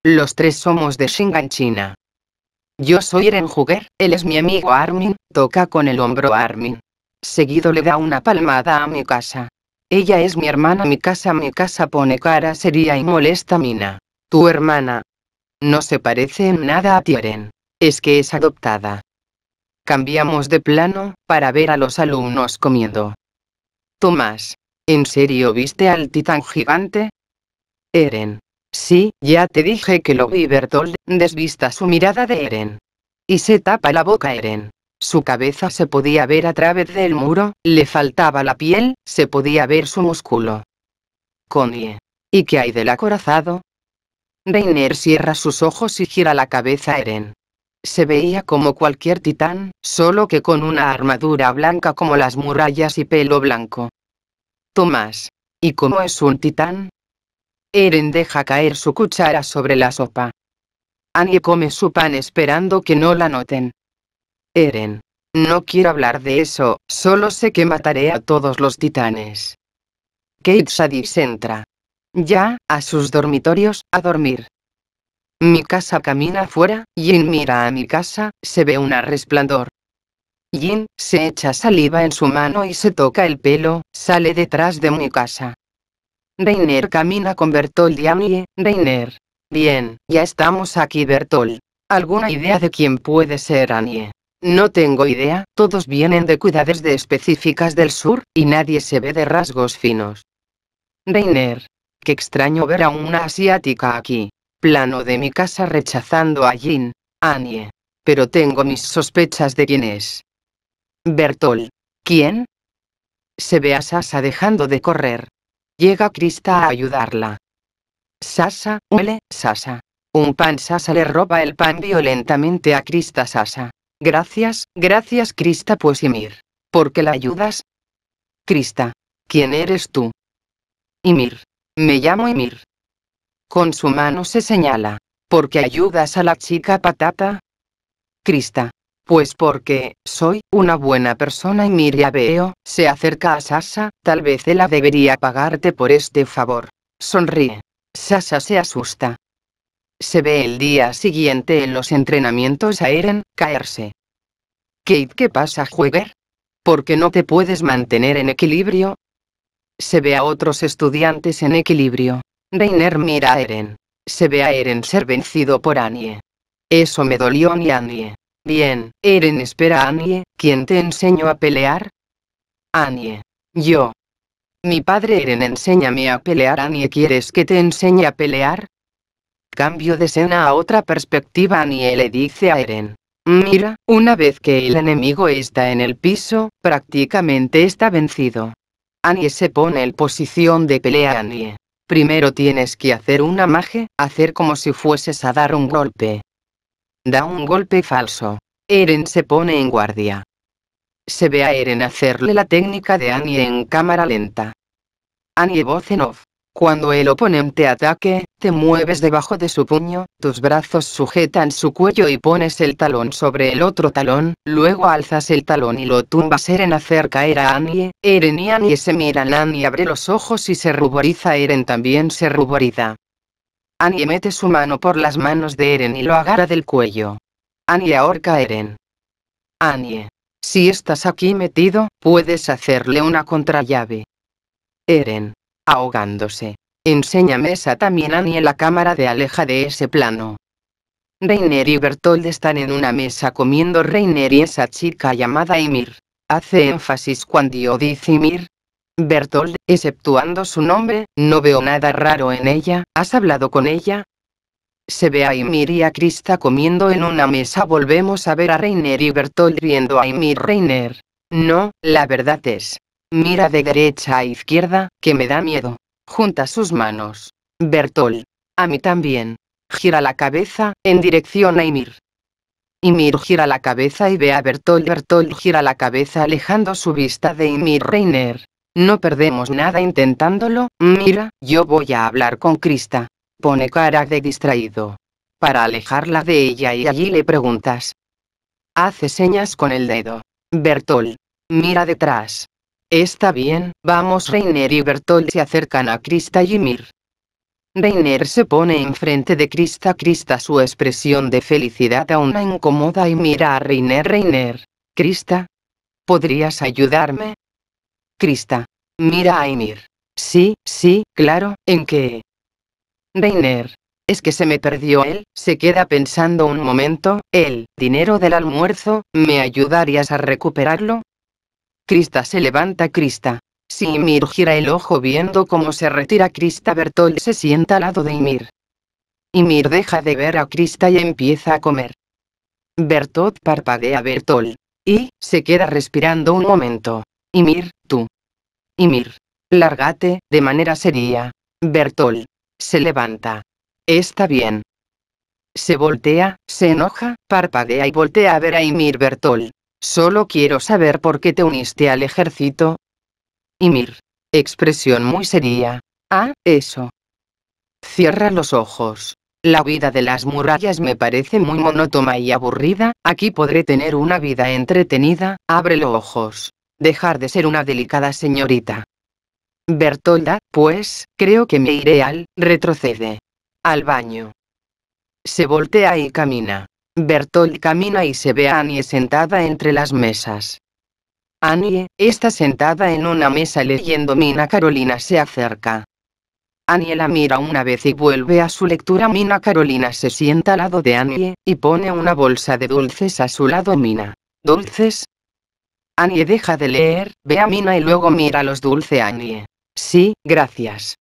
Los tres somos de Shinganchina. Yo soy Eren Juger, él es mi amigo Armin, toca con el hombro Armin. Seguido le da una palmada a mi casa. Ella es mi hermana, mi casa, mi casa pone cara seria y molesta mina. Tu hermana, no se parece en nada a Eren. Es que es adoptada. Cambiamos de plano, para ver a los alumnos comiendo. Tomás. ¿En serio viste al titán gigante? Eren. Sí, ya te dije que lo vi Bertold, desvista su mirada de Eren. Y se tapa la boca Eren. Su cabeza se podía ver a través del muro, le faltaba la piel, se podía ver su músculo. Connie. ¿Y qué hay del acorazado? Reiner cierra sus ojos y gira la cabeza a Eren. Se veía como cualquier titán, solo que con una armadura blanca como las murallas y pelo blanco. Tomás. ¿Y cómo es un titán? Eren deja caer su cuchara sobre la sopa. Annie come su pan esperando que no la noten. Eren. No quiero hablar de eso, solo sé que mataré a todos los titanes. Kate Sadis entra. Ya, a sus dormitorios, a dormir. Mi casa camina afuera, Jin mira a mi casa, se ve una resplandor. Jin, se echa saliva en su mano y se toca el pelo, sale detrás de mi casa. Reiner camina con Bertol y Annie, Reiner. Bien, ya estamos aquí Bertolt. ¿Alguna idea de quién puede ser Annie? No tengo idea, todos vienen de cuidades de específicas del sur, y nadie se ve de rasgos finos. Reiner, Qué extraño ver a una asiática aquí. Plano de mi casa rechazando a Jin, Annie. Pero tengo mis sospechas de quién es. Bertol. ¿Quién? Se ve a Sasa dejando de correr. Llega Krista a ayudarla. Sasa, huele, Sasa. Un pan Sasa le roba el pan violentamente a Krista Sasa. Gracias, gracias Krista pues, Ymir. ¿Por qué la ayudas? Krista. ¿Quién eres tú? Ymir. Me llamo Emir. Con su mano se señala. ¿Por qué ayudas a la chica patata? Crista. Pues porque, soy, una buena persona y ya veo, se acerca a Sasha, tal vez ella debería pagarte por este favor. Sonríe. Sasha se asusta. Se ve el día siguiente en los entrenamientos a Eren, caerse. Kate, ¿qué pasa, Jueger? ¿Por qué no te puedes mantener en equilibrio? Se ve a otros estudiantes en equilibrio. Reiner mira a Eren. Se ve a Eren ser vencido por Annie. Eso me dolió a Annie. Bien, Eren espera a Annie, ¿quién te enseñó a pelear? Annie. Yo. Mi padre Eren enséñame a pelear Annie ¿quieres que te enseñe a pelear? Cambio de escena a otra perspectiva Annie le dice a Eren. Mira, una vez que el enemigo está en el piso, prácticamente está vencido. Annie se pone en posición de pelea Annie. Primero tienes que hacer una maje, hacer como si fueses a dar un golpe. Da un golpe falso. Eren se pone en guardia. Se ve a Eren hacerle la técnica de Annie en cámara lenta. Annie voz en off. Cuando el oponente ataque, te mueves debajo de su puño, tus brazos sujetan su cuello y pones el talón sobre el otro talón, luego alzas el talón y lo tumbas. Eren hacer caer a Annie, Eren y Annie se miran Annie abre los ojos y se ruboriza Eren también se ruboriza. Annie mete su mano por las manos de Eren y lo agarra del cuello. Annie ahorca a Eren. Annie. Si estás aquí metido, puedes hacerle una contrallave. Eren ahogándose. Enséñame esa también Annie en la cámara de aleja de ese plano. Reiner y Bertold están en una mesa comiendo Reiner y esa chica llamada Ymir. Hace énfasis cuando dice Ymir. Bertold, exceptuando su nombre, no veo nada raro en ella. ¿Has hablado con ella? Se ve a Ymir y a Krista comiendo en una mesa. Volvemos a ver a Reiner y Bertold riendo a Ymir Reiner. No, la verdad es, Mira de derecha a izquierda, que me da miedo. Junta sus manos. Bertol. A mí también. Gira la cabeza, en dirección a Ymir. Ymir gira la cabeza y ve a Bertol. Bertol gira la cabeza alejando su vista de Ymir Reiner. No perdemos nada intentándolo, mira, yo voy a hablar con Krista. Pone cara de distraído. Para alejarla de ella y allí le preguntas. Hace señas con el dedo. Bertol. Mira detrás. Está bien, vamos Reiner y Bertolt se acercan a Krista y Mir. Reiner se pone enfrente de Krista Krista su expresión de felicidad aún incomoda y mira a Reiner Reiner. Krista. ¿Podrías ayudarme? Krista. Mira a Mir. Sí, sí, claro, ¿en qué? Reiner. Es que se me perdió él, se queda pensando un momento, el dinero del almuerzo, ¿me ayudarías a recuperarlo? Crista se levanta Crista. Si Ymir gira el ojo viendo cómo se retira Crista Bertol se sienta al lado de Ymir. Ymir deja de ver a Crista y empieza a comer. Bertolt parpadea Bertol Y, se queda respirando un momento. Ymir, tú. Ymir. Lárgate, de manera seria. Bertol. Se levanta. Está bien. Se voltea, se enoja, parpadea y voltea a ver a Ymir Bertol. Solo quiero saber por qué te uniste al ejército. Y mir. Expresión muy seria. Ah, eso. Cierra los ojos. La vida de las murallas me parece muy monótona y aburrida, aquí podré tener una vida entretenida, abre los ojos. Dejar de ser una delicada señorita. Bertolda, pues, creo que me iré al, retrocede. Al baño. Se voltea y camina. Bertolt camina y se ve a Annie sentada entre las mesas. Annie está sentada en una mesa leyendo Mina Carolina se acerca. Annie la mira una vez y vuelve a su lectura. Mina Carolina se sienta al lado de Annie, y pone una bolsa de dulces a su lado. Mina. ¿Dulces? Annie deja de leer, ve a Mina y luego mira los dulces Annie. Sí, gracias.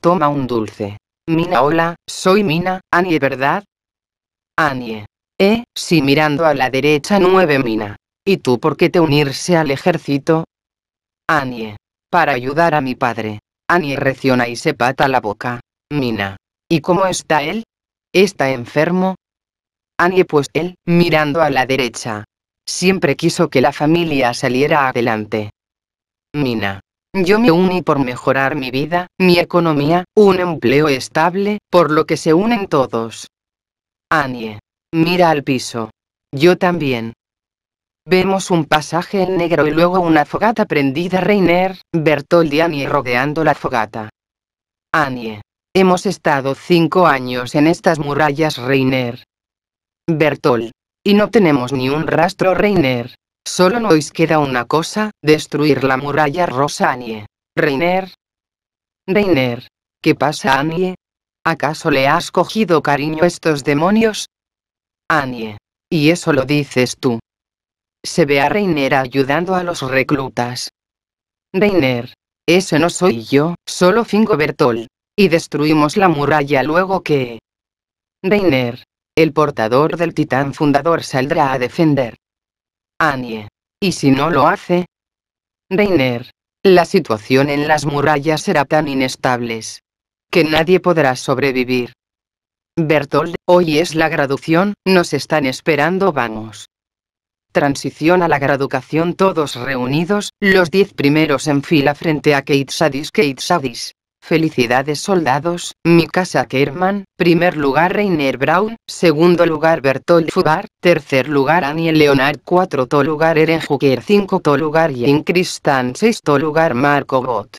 Toma un dulce. Mina, hola, soy Mina, Annie, ¿verdad? Anie. Eh, si mirando a la derecha 9 mina. ¿Y tú por qué te unirse al ejército? Anie. Para ayudar a mi padre. Anie reciona y se pata la boca. Mina. ¿Y cómo está él? ¿Está enfermo? Anie pues él, mirando a la derecha. Siempre quiso que la familia saliera adelante. Mina. Yo me uní por mejorar mi vida, mi economía, un empleo estable, por lo que se unen todos. Annie. Mira al piso. Yo también. Vemos un pasaje en negro y luego una fogata prendida. Reiner, Bertolt y Anie rodeando la fogata. Annie. Hemos estado cinco años en estas murallas, Reiner. Bertol. Y no tenemos ni un rastro, Reiner. Solo nos queda una cosa, destruir la muralla rosa, Reiner. Reiner. ¿Qué pasa, Annie? ¿Acaso le has cogido cariño a estos demonios? Anie. Y eso lo dices tú. Se ve a Reiner ayudando a los reclutas. Reiner. Ese no soy yo, solo Fingo Bertol. Y destruimos la muralla luego que... Reiner. El portador del titán fundador saldrá a defender. Anie. ¿Y si no lo hace? Reiner. La situación en las murallas será tan inestables que nadie podrá sobrevivir. Bertold, hoy es la graduación, nos están esperando, vamos. Transición a la graduación todos reunidos, los diez primeros en fila frente a Kate Sadis, Kate Sadis. Felicidades soldados, casa Kerman, primer lugar Reiner Brown, segundo lugar Bertolt Fubar, tercer lugar Aniel Leonard, cuarto lugar Eren 5 cinco lugar en sexto lugar Marco Bot.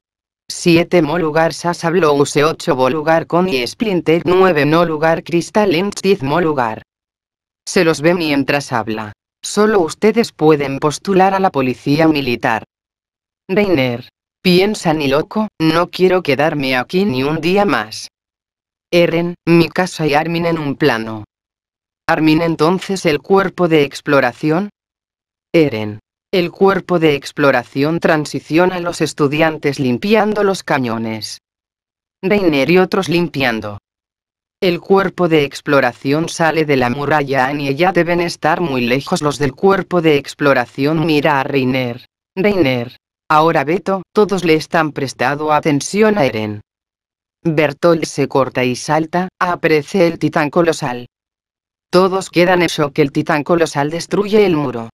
7 molugar lugar Sasa 8 bo lugar y Splinter 9 no lugar Crystal 10 molugar. Se los ve mientras habla. Solo ustedes pueden postular a la policía militar. Reiner. Piensa ni loco, no quiero quedarme aquí ni un día más. Eren, mi casa y Armin en un plano. Armin entonces el cuerpo de exploración. Eren. El cuerpo de exploración transiciona a los estudiantes limpiando los cañones. Reiner y otros limpiando. El cuerpo de exploración sale de la muralla y ya deben estar muy lejos los del cuerpo de exploración. Mira a Reiner. Reiner. Ahora Beto, todos le están prestando atención a Eren. Bertolt se corta y salta, aparece el titán colosal. Todos quedan en shock. El titán colosal destruye el muro.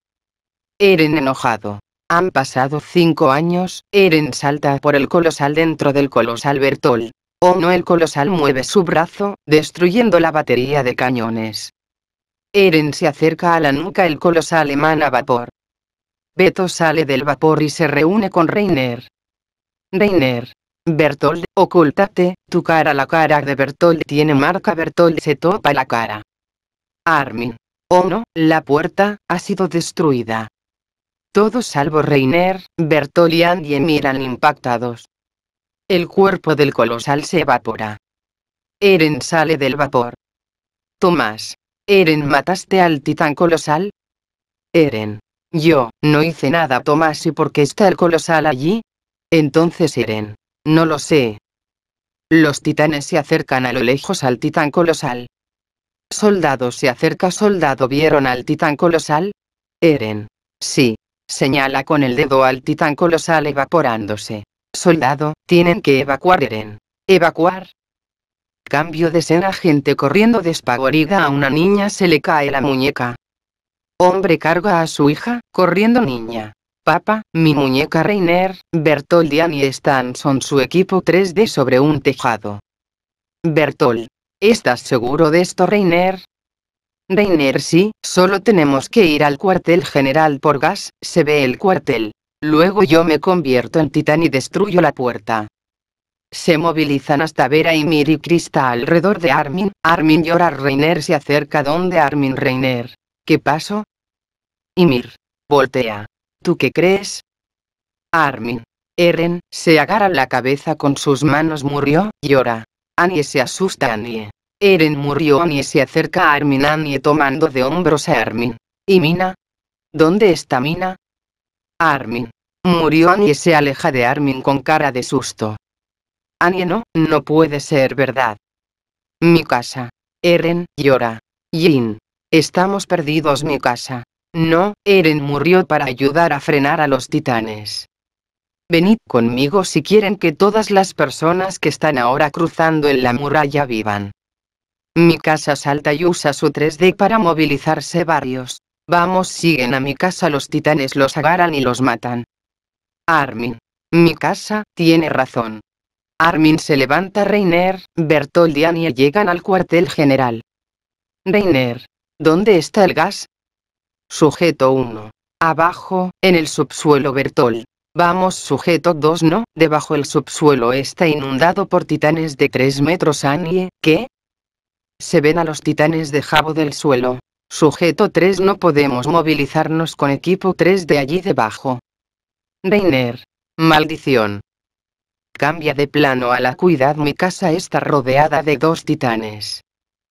Eren enojado. Han pasado cinco años, Eren salta por el colosal dentro del colosal Bertol. Oh no, el colosal mueve su brazo, destruyendo la batería de cañones. Eren se acerca a la nuca, el colosal emana vapor. Beto sale del vapor y se reúne con Reiner. Reiner. Bertold, ocúltate, tu cara la cara de Bertold tiene marca Bertold se topa la cara. Armin. Oh no, la puerta, ha sido destruida. Todos salvo Reiner, Bertol y Andy miran impactados. El cuerpo del colosal se evapora. Eren sale del vapor. Tomás. Eren, ¿mataste al titán colosal? Eren. Yo, no hice nada, Tomás, ¿y por qué está el colosal allí? Entonces Eren. No lo sé. Los titanes se acercan a lo lejos al titán colosal. Soldado se acerca, soldado, ¿vieron al titán colosal? Eren. Sí señala con el dedo al titán colosal evaporándose. Soldado, tienen que evacuar Eren. ¿Evacuar? Cambio de escena gente corriendo despavorida a una niña se le cae la muñeca. Hombre carga a su hija, corriendo niña. Papa, mi muñeca Reiner, Bertoldian y Stan son su equipo 3D sobre un tejado. Bertol. ¿Estás seguro de esto Reiner? Reiner sí, solo tenemos que ir al cuartel general por gas, se ve el cuartel. Luego yo me convierto en titán y destruyo la puerta. Se movilizan hasta ver y Mir y Krista alrededor de Armin, Armin llora Reiner se acerca donde Armin Reiner. ¿Qué pasó? Y Voltea. ¿Tú qué crees? Armin. Eren, se agarra la cabeza con sus manos murió, llora. Annie se asusta Annie. Eren murió Annie se acerca a Armin. Annie tomando de hombros a Armin. ¿Y Mina? ¿Dónde está Mina? Armin. Murió Annie se aleja de Armin con cara de susto. Annie no, no puede ser verdad. Mi casa. Eren, llora. Jin. Estamos perdidos mi casa. No, Eren murió para ayudar a frenar a los titanes. Venid conmigo si quieren que todas las personas que están ahora cruzando en la muralla vivan. Mi casa salta y usa su 3D para movilizarse varios. Vamos, siguen a mi casa los titanes los agarran y los matan. Armin. Mi casa, tiene razón. Armin se levanta Reiner, Bertold y Annie llegan al cuartel general. Reiner. ¿Dónde está el gas? Sujeto 1. Abajo, en el subsuelo Bertold. Vamos, sujeto 2 no, debajo el subsuelo está inundado por titanes de 3 metros Annie, ¿qué? se ven a los titanes de Jabo del suelo. Sujeto 3 No podemos movilizarnos con equipo 3 de allí debajo. Reiner. Maldición. Cambia de plano a la cuidad mi casa está rodeada de dos titanes.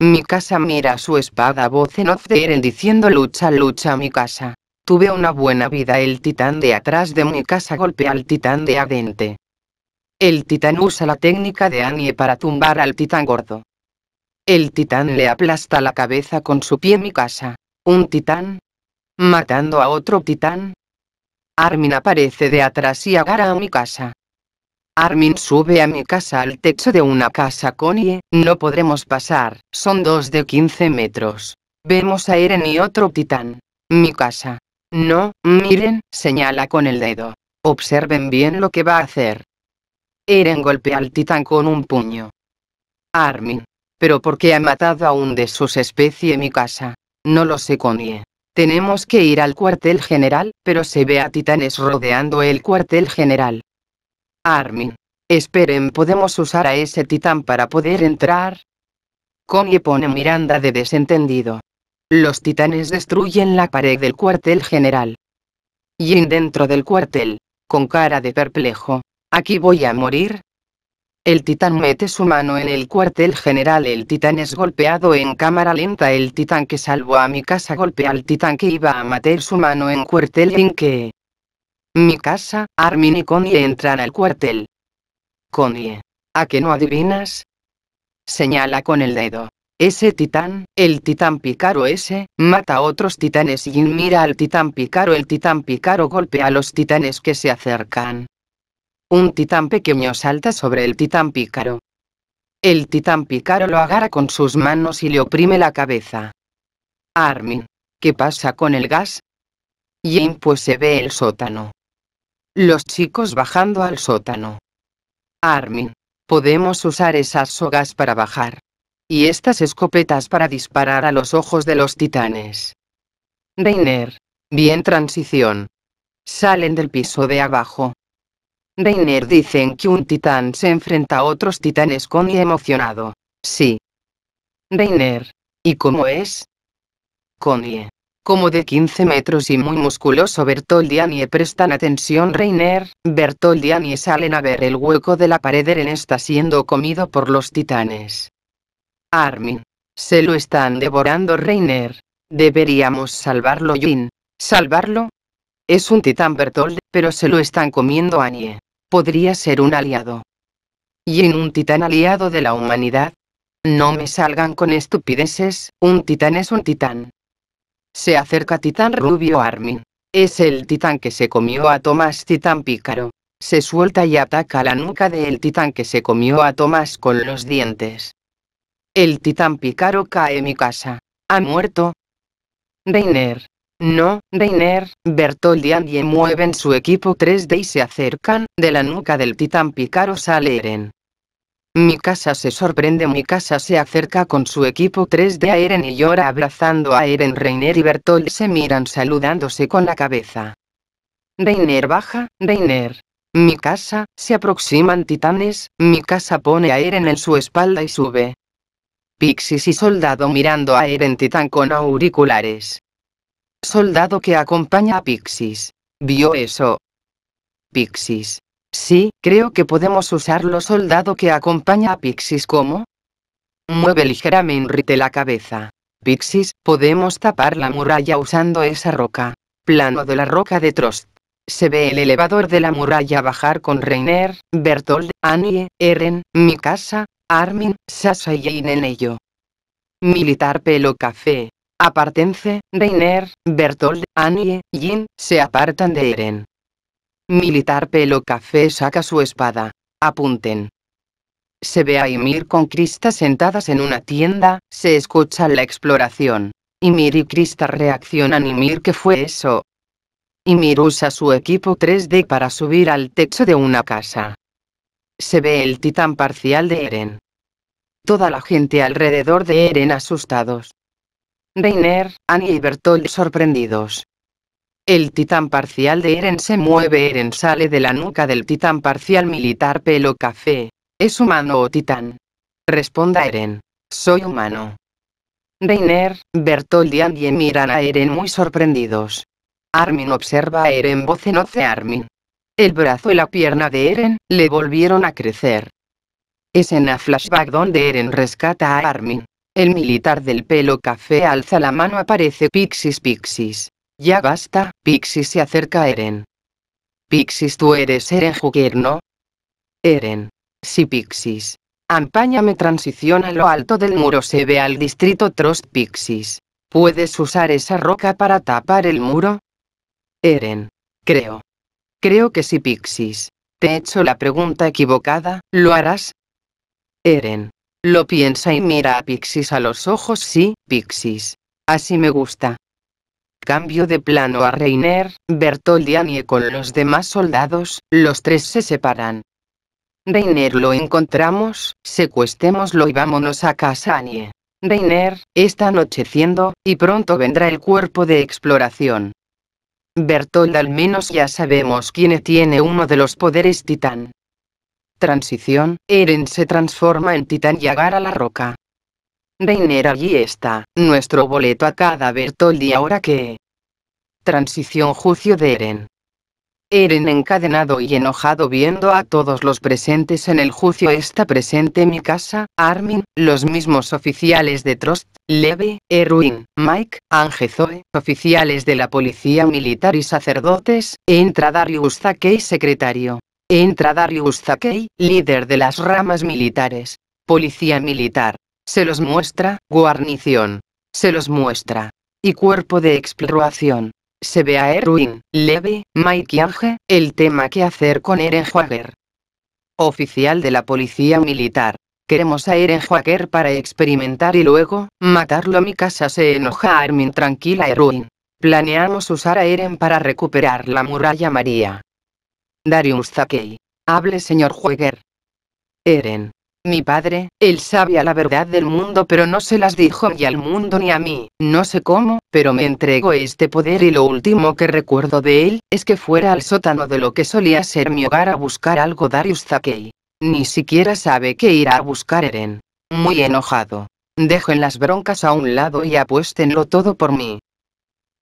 Mi casa mira su espada voz en off de Eren diciendo lucha lucha mi casa. Tuve una buena vida el titán de atrás de mi casa golpea al titán de adente. El titán usa la técnica de Annie para tumbar al titán gordo. El titán le aplasta la cabeza con su pie mi casa. ¿Un titán? ¿Matando a otro titán? Armin aparece de atrás y agarra a mi casa. Armin sube a mi casa al techo de una casa conie. no podremos pasar, son dos de 15 metros. Vemos a Eren y otro titán. Mi casa. No, miren, señala con el dedo. Observen bien lo que va a hacer. Eren golpea al titán con un puño. Armin, pero ¿por qué ha matado a un de sus especie en mi casa? No lo sé, Connie. Tenemos que ir al cuartel general, pero se ve a titanes rodeando el cuartel general. Armin. Esperen, ¿podemos usar a ese titán para poder entrar? Connie pone Miranda de desentendido. Los titanes destruyen la pared del cuartel general. Jin dentro del cuartel, con cara de perplejo. Aquí voy a morir, el titán mete su mano en el cuartel general. El titán es golpeado en cámara lenta. El titán que salvó a mi casa golpea al titán que iba a matar su mano en cuartel en que. Mi casa, Armin y Connie entran al cuartel. Connie. ¿A qué no adivinas? Señala con el dedo. Ese titán, el titán picaro ese, mata a otros titanes y mira al titán picaro El titán picaro golpea a los titanes que se acercan. Un titán pequeño salta sobre el titán pícaro. El titán pícaro lo agarra con sus manos y le oprime la cabeza. Armin. ¿Qué pasa con el gas? Jane pues se ve el sótano. Los chicos bajando al sótano. Armin. Podemos usar esas sogas para bajar. Y estas escopetas para disparar a los ojos de los titanes. Reiner. Bien transición. Salen del piso de abajo. Reiner dicen que un titán se enfrenta a otros titanes con emocionado. Sí. Reiner. ¿Y cómo es? Connie. Como de 15 metros y muy musculoso y Annie prestan atención Reiner, Annie salen a ver el hueco de la pared Eren está siendo comido por los titanes. Armin. Se lo están devorando Reiner. Deberíamos salvarlo Jin. ¿Salvarlo? Es un titán Bertold, pero se lo están comiendo Annie podría ser un aliado. Y en un titán aliado de la humanidad. No me salgan con estupideces, un titán es un titán. Se acerca Titán Rubio Armin. Es el titán que se comió a Tomás Titán Pícaro. Se suelta y ataca la nuca del titán que se comió a Tomás con los dientes. El titán Pícaro cae en mi casa. Ha muerto. Reiner. No, Reiner, Bertolt y mueven su equipo 3D y se acercan, de la nuca del titán picaro sale Eren. Mi casa se sorprende, mi casa se acerca con su equipo 3D a Eren y llora abrazando a Eren. Reiner y Bertolt se miran saludándose con la cabeza. Reiner baja, Reiner. Mi casa, se aproximan titanes, mi casa pone a Eren en su espalda y sube. Pixis y soldado mirando a Eren titán con auriculares. Soldado que acompaña a Pixis. ¿Vio eso? Pixis. Sí, creo que podemos usarlo soldado que acompaña a Pixis ¿Cómo? Mueve ligeramente la cabeza. Pixis, podemos tapar la muralla usando esa roca. Plano de la roca de Trost. Se ve el elevador de la muralla bajar con Reiner, Bertold, Annie, Eren, Mikasa, Armin, Sasha y Jane en ello. Militar pelo café. Apartense, Reiner, Bertold, Annie, Jin, se apartan de Eren. Militar pelo café saca su espada. Apunten. Se ve a Ymir con Krista sentadas en una tienda, se escucha la exploración. Ymir y Krista reaccionan Ymir ¿qué fue eso? Ymir usa su equipo 3D para subir al techo de una casa. Se ve el titán parcial de Eren. Toda la gente alrededor de Eren asustados. Reiner, Annie y Bertolt sorprendidos. El titán parcial de Eren se mueve. Eren sale de la nuca del titán parcial militar pelo café. ¿Es humano o titán? Responda Eren. Soy humano. Reiner, Bertolt y Annie miran a Eren muy sorprendidos. Armin observa a Eren voz en Armin. El brazo y la pierna de Eren le volvieron a crecer. Es en Escena flashback donde Eren rescata a Armin. El militar del pelo café alza la mano aparece Pixis Pixis. Ya basta, Pixis se acerca a Eren. Pixis tú eres Eren Juker, ¿no? Eren. Sí Pixis. Ampaña me transiciona lo alto del muro se ve al distrito Trost Pixis. ¿Puedes usar esa roca para tapar el muro? Eren. Creo. Creo que sí Pixis. Te he hecho la pregunta equivocada, ¿lo harás? Eren. Lo piensa y mira a Pixis a los ojos. Sí, Pixis. Así me gusta. Cambio de plano a Reiner, Bertold y Annie con los demás soldados, los tres se separan. Reiner lo encontramos, secuestémoslo y vámonos a casa Annie. Reiner, está anocheciendo, y pronto vendrá el cuerpo de exploración. Bertold al menos ya sabemos quién tiene uno de los poderes titán. Transición, Eren se transforma en titán y agarra la roca. Reiner allí está, nuestro boleto a cada día. ahora que... Transición juicio de Eren. Eren encadenado y enojado viendo a todos los presentes en el juicio está presente mi casa, Armin, los mismos oficiales de Trost, Levi, Erwin, Mike, Zoe, oficiales de la policía militar y sacerdotes, entra Darius y secretario. Entra Darius Zakei, líder de las ramas militares. Policía militar. Se los muestra, guarnición. Se los muestra. Y cuerpo de exploración. Se ve a Erwin, Levi, Mike Ange, el tema que hacer con Eren Jaeger. Oficial de la policía militar. Queremos a Eren Jaeger para experimentar y luego, matarlo a mi casa se enoja a Armin tranquila Erwin. Planeamos usar a Eren para recuperar la muralla María. Darius Zakei. Hable señor Jueger. Eren. Mi padre, él sabía la verdad del mundo pero no se las dijo ni al mundo ni a mí, no sé cómo, pero me entregó este poder y lo último que recuerdo de él, es que fuera al sótano de lo que solía ser mi hogar a buscar algo Darius Zakei. Ni siquiera sabe que irá a buscar Eren. Muy enojado. Dejen las broncas a un lado y apuéstenlo todo por mí.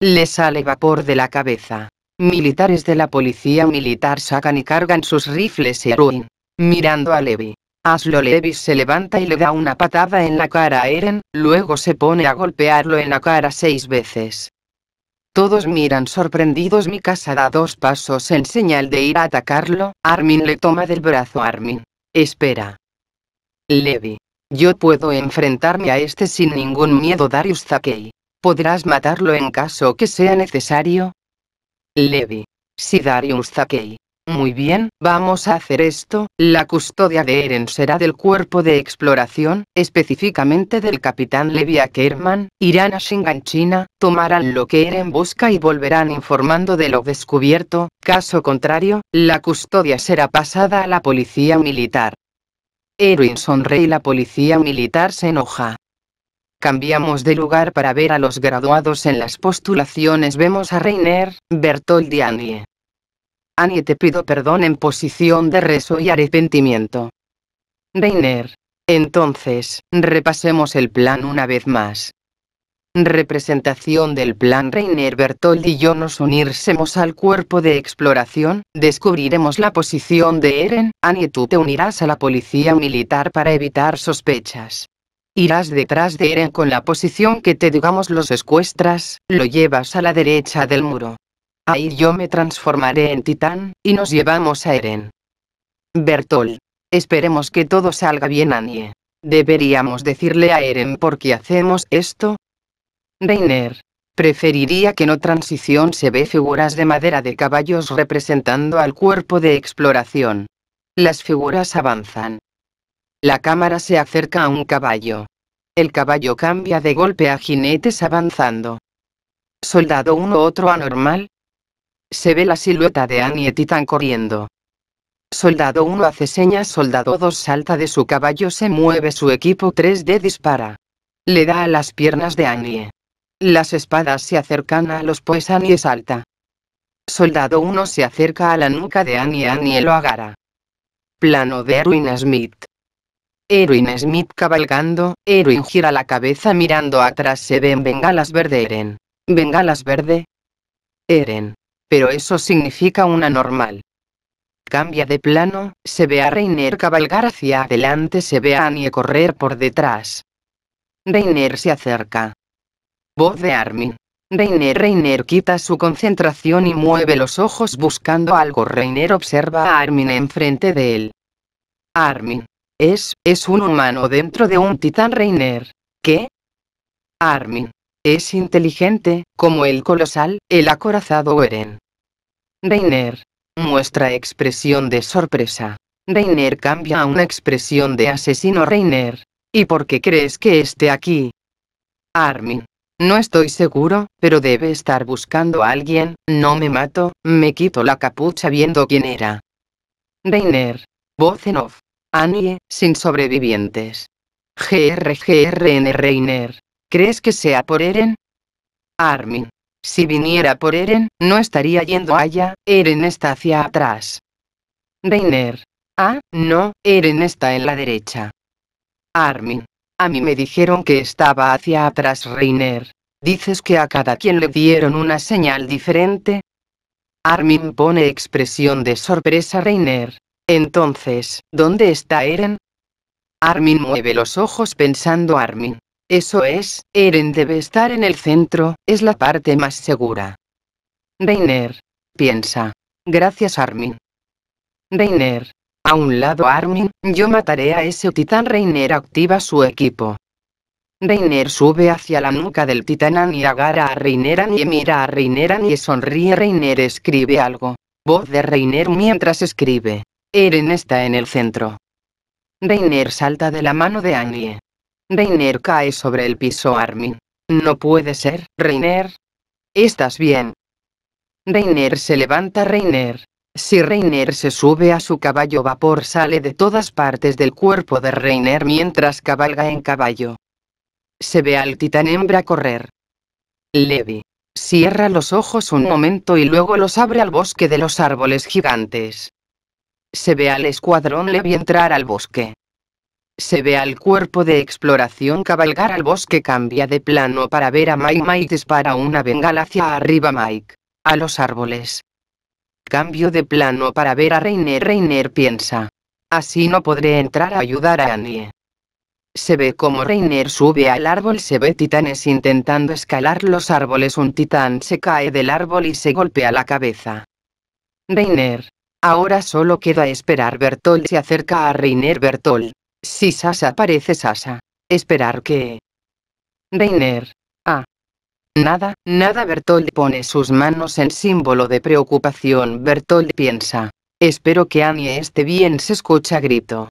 Le sale vapor de la cabeza. Militares de la policía militar sacan y cargan sus rifles y ruin mirando a Levi. Aslo Levi se levanta y le da una patada en la cara a Eren, luego se pone a golpearlo en la cara seis veces. Todos miran sorprendidos. Mi casa da dos pasos en señal de ir a atacarlo. Armin le toma del brazo a Armin. Espera. Levi. Yo puedo enfrentarme a este sin ningún miedo, Darius Zakei. Podrás matarlo en caso que sea necesario, Levi. Sidarius Zakei. Muy bien, vamos a hacer esto, la custodia de Eren será del cuerpo de exploración, específicamente del capitán Levi Ackerman, irán a Shingan China, tomarán lo que Eren busca y volverán informando de lo descubierto, caso contrario, la custodia será pasada a la policía militar. Erwin sonríe y la policía militar se enoja. Cambiamos de lugar para ver a los graduados en las postulaciones. Vemos a Reiner, Bertold y Annie. Annie, te pido perdón en posición de rezo y arrepentimiento. Reiner. Entonces, repasemos el plan una vez más. Representación del plan Reiner Bertold y yo nos unirsemos al cuerpo de exploración, descubriremos la posición de Eren, Annie tú te unirás a la policía militar para evitar sospechas. Irás detrás de Eren con la posición que te digamos los escuestras, lo llevas a la derecha del muro. Ahí yo me transformaré en titán, y nos llevamos a Eren. Bertol. Esperemos que todo salga bien Annie. ¿Deberíamos decirle a Eren por qué hacemos esto? Reiner. Preferiría que no transición se ve figuras de madera de caballos representando al cuerpo de exploración. Las figuras avanzan. La cámara se acerca a un caballo. El caballo cambia de golpe a jinetes avanzando. Soldado uno otro anormal. Se ve la silueta de Annie Titan corriendo. Soldado 1 hace señas, soldado 2 salta de su caballo, se mueve su equipo 3D dispara. Le da a las piernas de Annie. Las espadas se acercan a los pues Annie salta. Soldado 1 se acerca a la nuca de Annie, Annie lo agarra. Plano de Erwin Smith. Erwin Smith cabalgando, Erwin gira la cabeza mirando atrás se ven bengalas verde Eren. Bengalas verde. Eren. Pero eso significa una normal. Cambia de plano, se ve a Reiner cabalgar hacia adelante, se ve a Annie correr por detrás. Reiner se acerca. Voz de Armin. Reiner Reiner quita su concentración y mueve los ojos buscando algo. Reiner observa a Armin enfrente de él. Armin, es, es un humano dentro de un titán Reiner. ¿Qué? Armin. Es inteligente, como el colosal, el acorazado Eren. Reiner. Muestra expresión de sorpresa. Reiner cambia a una expresión de asesino Reiner. ¿Y por qué crees que esté aquí? Armin. No estoy seguro, pero debe estar buscando a alguien, no me mato, me quito la capucha viendo quién era. Reiner. Voz en off. Annie, sin sobrevivientes. GRGRN Reiner. ¿Crees que sea por Eren? Armin. Si viniera por Eren, no estaría yendo allá, Eren está hacia atrás. Reiner. Ah, no, Eren está en la derecha. Armin. A mí me dijeron que estaba hacia atrás Reiner. ¿Dices que a cada quien le dieron una señal diferente? Armin pone expresión de sorpresa Reiner. Entonces, ¿dónde está Eren? Armin mueve los ojos pensando Armin. Eso es, Eren debe estar en el centro, es la parte más segura. Reiner. Piensa. Gracias Armin. Reiner. A un lado Armin, yo mataré a ese titán. Reiner activa su equipo. Reiner sube hacia la nuca del titán y agarra a Reiner y mira a Reiner y sonríe. Reiner escribe algo. Voz de Reiner mientras escribe. Eren está en el centro. Reiner salta de la mano de Annie. Reiner cae sobre el piso Armin. No puede ser, Reiner. ¿Estás bien? Reiner se levanta Reiner. Si Reiner se sube a su caballo vapor sale de todas partes del cuerpo de Reiner mientras cabalga en caballo. Se ve al titán hembra correr. Levi. Cierra los ojos un momento y luego los abre al bosque de los árboles gigantes. Se ve al escuadrón Levi entrar al bosque. Se ve al cuerpo de exploración cabalgar al bosque cambia de plano para ver a Mike. Mike dispara una bengala hacia arriba Mike. A los árboles. Cambio de plano para ver a Reiner. Reiner piensa. Así no podré entrar a ayudar a Annie. Se ve como Reiner sube al árbol, se ve titanes intentando escalar los árboles, un titán se cae del árbol y se golpea la cabeza. Reiner. Ahora solo queda esperar Bertolt se acerca a Reiner Bertolt. Si Sasa parece Sasa. Esperar que... Reiner. Ah. Nada, nada Bertold pone sus manos en símbolo de preocupación. Bertolt piensa. Espero que Annie esté bien se escucha grito.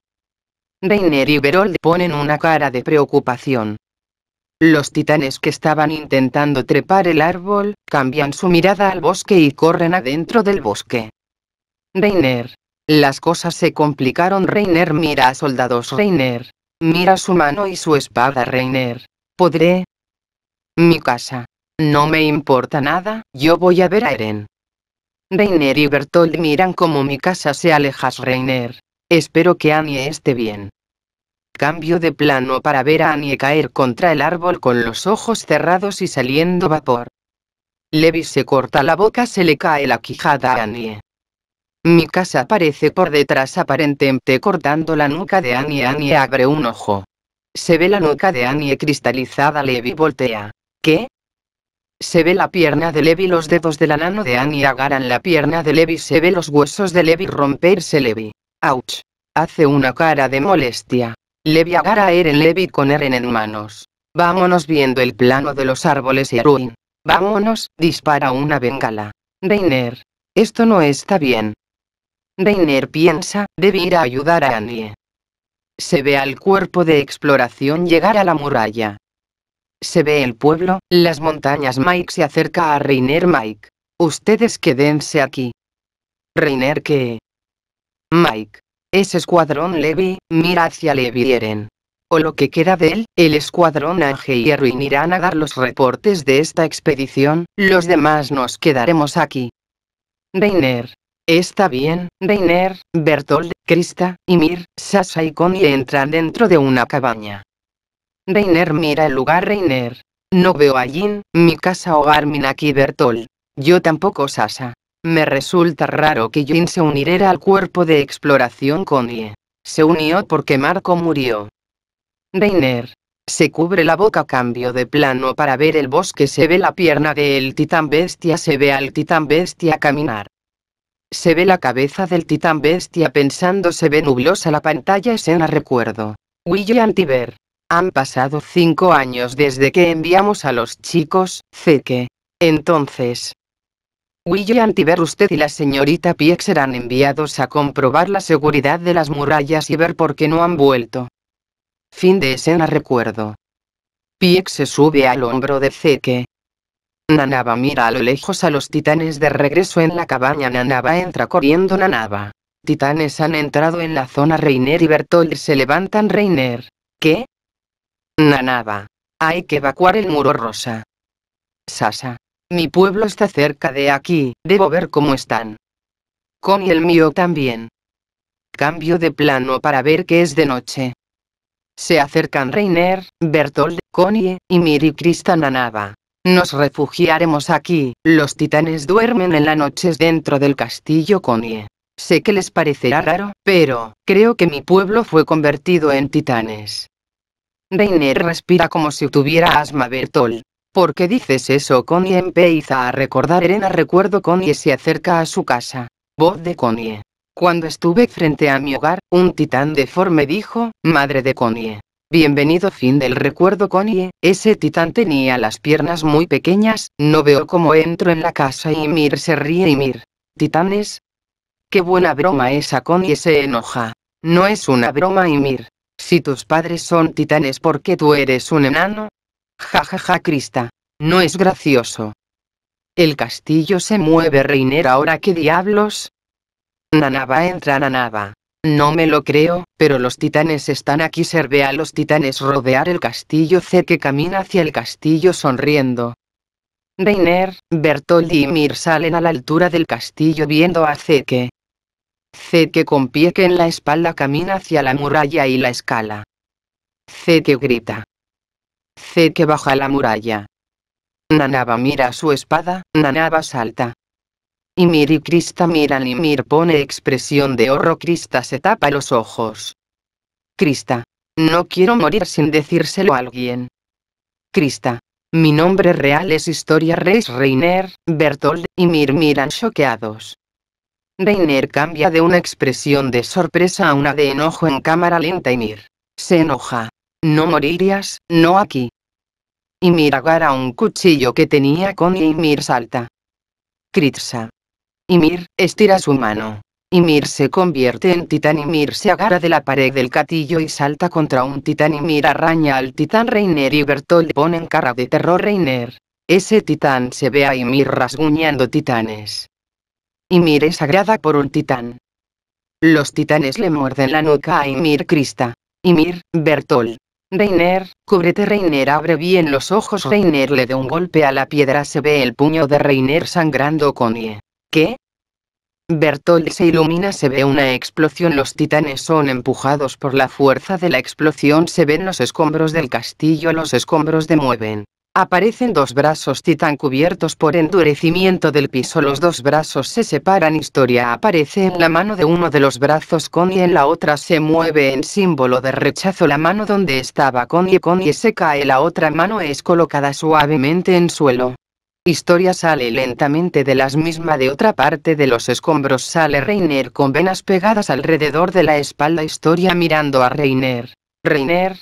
Reiner y le ponen una cara de preocupación. Los titanes que estaban intentando trepar el árbol, cambian su mirada al bosque y corren adentro del bosque. Reiner. Las cosas se complicaron. Reiner mira a soldados. Reiner. Mira su mano y su espada. Reiner. Podré. Mi casa. No me importa nada, yo voy a ver a Eren. Reiner y Bertolt miran cómo mi casa se aleja Reiner. Espero que Annie esté bien. Cambio de plano para ver a Annie caer contra el árbol con los ojos cerrados y saliendo vapor. Levi se corta la boca, se le cae la quijada a Annie. Mi casa aparece por detrás aparentemente cortando la nuca de Annie. Annie abre un ojo. Se ve la nuca de Annie cristalizada. Levi voltea. ¿Qué? Se ve la pierna de Levi. Los dedos de la nano de Annie agarran la pierna de Levi. Se ve los huesos de Levi romperse. Levi. Ouch. Hace una cara de molestia. Levi agarra a Eren Levi con Eren en manos. Vámonos viendo el plano de los árboles y Arun. Vámonos, dispara una bengala. Reiner. Esto no está bien. Reiner piensa, debe ir a ayudar a Annie. Se ve al cuerpo de exploración llegar a la muralla. Se ve el pueblo, las montañas. Mike se acerca a Reiner. Mike. Ustedes quédense aquí. Reiner que... Mike. ese escuadrón Levi, mira hacia Levi Eren. O lo que queda de él, el escuadrón Ange y Erwin irán a dar los reportes de esta expedición, los demás nos quedaremos aquí. Reiner. Está bien, Reiner, Bertold, Krista, y Mir, Sasa y Connie entran dentro de una cabaña. Reiner mira el lugar Reiner. No veo a Jin, mi casa o Armin aquí Bertold. Yo tampoco Sasa. Me resulta raro que Jin se uniera al cuerpo de exploración Connie. Se unió porque Marco murió. Reiner. Se cubre la boca cambio de plano para ver el bosque se ve la pierna del titán bestia se ve al titán bestia caminar. Se ve la cabeza del titán bestia pensando se ve nublosa la pantalla escena recuerdo. William Tiber. Han pasado cinco años desde que enviamos a los chicos, Zeke. Entonces. William Tiber usted y la señorita Pieck serán enviados a comprobar la seguridad de las murallas y ver por qué no han vuelto. Fin de escena recuerdo. Pieck se sube al hombro de Zeke, Nanaba mira a lo lejos a los titanes de regreso en la cabaña. Nanaba entra corriendo. Nanaba. Titanes han entrado en la zona. Reiner y Bertold se levantan. Reiner. ¿Qué? Nanaba. Hay que evacuar el muro rosa. Sasa. Mi pueblo está cerca de aquí. Debo ver cómo están. Con el mío también. Cambio de plano para ver que es de noche. Se acercan Reiner, Bertold, Connie y Miri Krista Nanaba. Nos refugiaremos aquí. Los titanes duermen en la noches dentro del castillo Conie. Sé que les parecerá raro, pero creo que mi pueblo fue convertido en titanes. Reiner respira como si tuviera asma Bertol. ¿Por qué dices eso? Connie empieza a recordar Erena Recuerdo Connie se acerca a su casa. Voz de Connie. Cuando estuve frente a mi hogar, un titán deforme dijo, madre de Connie. Bienvenido fin del recuerdo Connie, ese titán tenía las piernas muy pequeñas, no veo cómo entro en la casa y Mir se ríe y Mir. ¿Titanes? Qué buena broma esa Connie se enoja. No es una broma y Mir. Si tus padres son titanes porque tú eres un enano. ja ja, ja, Crista. No es gracioso. El castillo se mueve Reiner ahora qué diablos. Nanaba entra Nanaba. No me lo creo, pero los titanes están aquí. Serve a los titanes rodear el castillo C que camina hacia el castillo sonriendo. Reiner, Bertoldi y Mir salen a la altura del castillo viendo a Zeke. Zeke con pie que en la espalda camina hacia la muralla y la escala. Zeke grita. Zeke baja la muralla. Nanaba mira su espada, Nanaba salta. Y Mir y Krista miran y Mir pone expresión de horror. Krista se tapa los ojos. Krista. No quiero morir sin decírselo a alguien. Krista. Mi nombre real es Historia Reis Reiner, Bertold y Mir miran choqueados. Reiner cambia de una expresión de sorpresa a una de enojo en cámara lenta y Mir. Se enoja. No morirías, no aquí. Y Mir agarra un cuchillo que tenía con y Mir salta. Kritsa. Ymir, estira su mano. Ymir se convierte en titán y Mir se agarra de la pared del catillo y salta contra un titán y Mir arraña al titán Reiner y Bertolt en cara de terror Reiner. Ese titán se ve a Ymir rasguñando titanes. Ymir es agrada por un titán. Los titanes le muerden la nuca a Ymir Krista. Ymir, Bertol. Reiner, cúbrete Reiner abre bien los ojos Reiner le da un golpe a la piedra se ve el puño de Reiner sangrando con Y. ¿Qué? Bertolt se ilumina, se ve una explosión, los titanes son empujados por la fuerza de la explosión, se ven los escombros del castillo, los escombros mueven. Aparecen dos brazos titán cubiertos por endurecimiento del piso, los dos brazos se separan, historia aparece en la mano de uno de los brazos y en la otra se mueve en símbolo de rechazo la mano donde estaba con con y se cae, la otra mano es colocada suavemente en suelo. Historia sale lentamente de las mismas de otra parte de los escombros sale Reiner con venas pegadas alrededor de la espalda Historia mirando a Reiner. Reiner.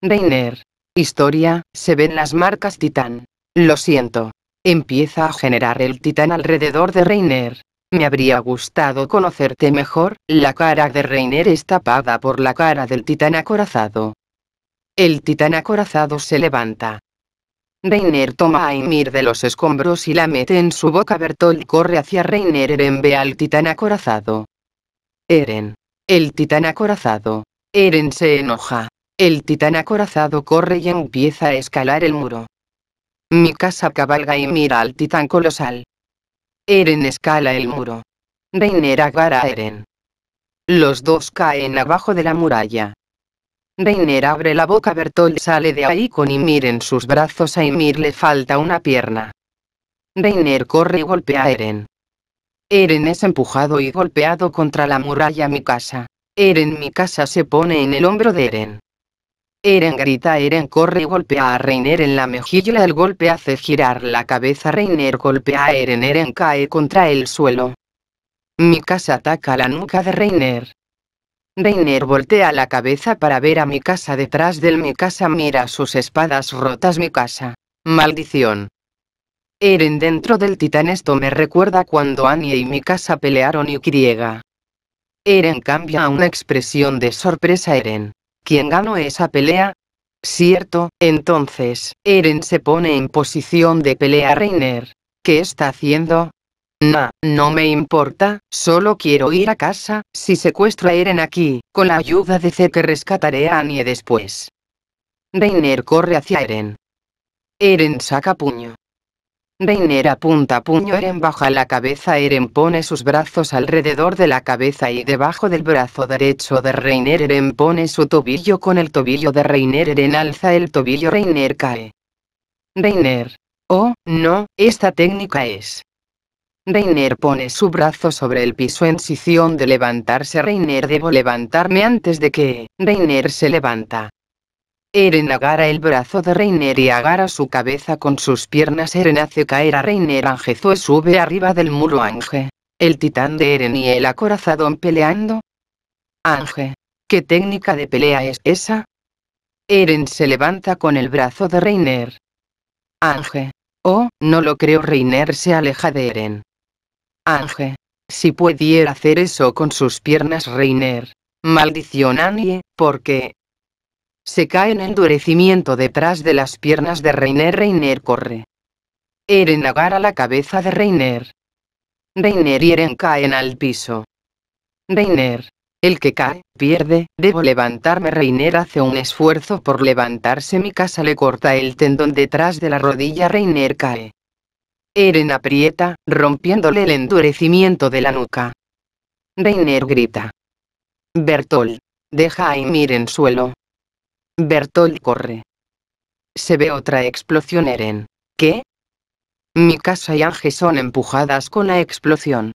Reiner. Historia, se ven las marcas Titán. Lo siento. Empieza a generar el Titán alrededor de Reiner. Me habría gustado conocerte mejor, la cara de Reiner es tapada por la cara del Titán acorazado. El Titán acorazado se levanta. Reiner toma a Ymir de los escombros y la mete en su boca. Bertolt corre hacia Reiner. Eren ve al titán acorazado. Eren. El titán acorazado. Eren se enoja. El titán acorazado corre y empieza a escalar el muro. Mi casa cabalga y mira al titán colosal. Eren escala el muro. Reiner agarra a Eren. Los dos caen abajo de la muralla. Reiner abre la boca, Bertolt sale de ahí con Ymir en sus brazos. A Ymir le falta una pierna. Reiner corre y golpea a Eren. Eren es empujado y golpeado contra la muralla mi casa. Eren mi casa, se pone en el hombro de Eren. Eren grita, Eren corre y golpea a Reiner en la mejilla. El golpe hace girar la cabeza. Reiner golpea a Eren. Eren cae contra el suelo. Mi casa ataca la nuca de Reiner. Reiner voltea la cabeza para ver a mi casa detrás de mi casa mira sus espadas rotas mi casa. Maldición. Eren dentro del titán esto me recuerda cuando Annie y mi casa pelearon y griega. Eren cambia una expresión de sorpresa Eren. ¿Quién ganó esa pelea? Cierto, entonces, Eren se pone en posición de pelea Reiner. ¿Qué está haciendo? Nah, no me importa, solo quiero ir a casa, si secuestro a Eren aquí, con la ayuda de C que rescataré a Annie después. Reiner corre hacia Eren. Eren saca puño. Reiner apunta puño, Eren baja la cabeza, Eren pone sus brazos alrededor de la cabeza y debajo del brazo derecho de Reiner, Eren pone su tobillo con el tobillo de Reiner, Eren alza el tobillo, Reiner cae. Reiner. Oh, no, esta técnica es. Reiner pone su brazo sobre el piso en sición de levantarse. Reiner debo levantarme antes de que... Reiner se levanta. Eren agarra el brazo de Reiner y agarra su cabeza con sus piernas. Eren hace caer a Reiner. Angezue sube arriba del muro Ange. El titán de Eren y el acorazado peleando. Ange. ¿Qué técnica de pelea es esa? Eren se levanta con el brazo de Reiner. Ange. Oh, no lo creo. Reiner se aleja de Eren. Ange. Si pudiera hacer eso con sus piernas, Reiner. Maldición Annie, porque... Se cae en endurecimiento detrás de las piernas de Reiner. Reiner corre. Eren agarra la cabeza de Reiner. Reiner y Eren caen al piso. Reiner. El que cae, pierde, debo levantarme. Reiner hace un esfuerzo por levantarse. Mi casa le corta el tendón detrás de la rodilla. Reiner cae. Eren aprieta, rompiéndole el endurecimiento de la nuca. Reiner grita. Bertolt, Deja a Ymir en suelo. Bertol corre. Se ve otra explosión Eren. ¿Qué? Mi casa y Ange son empujadas con la explosión.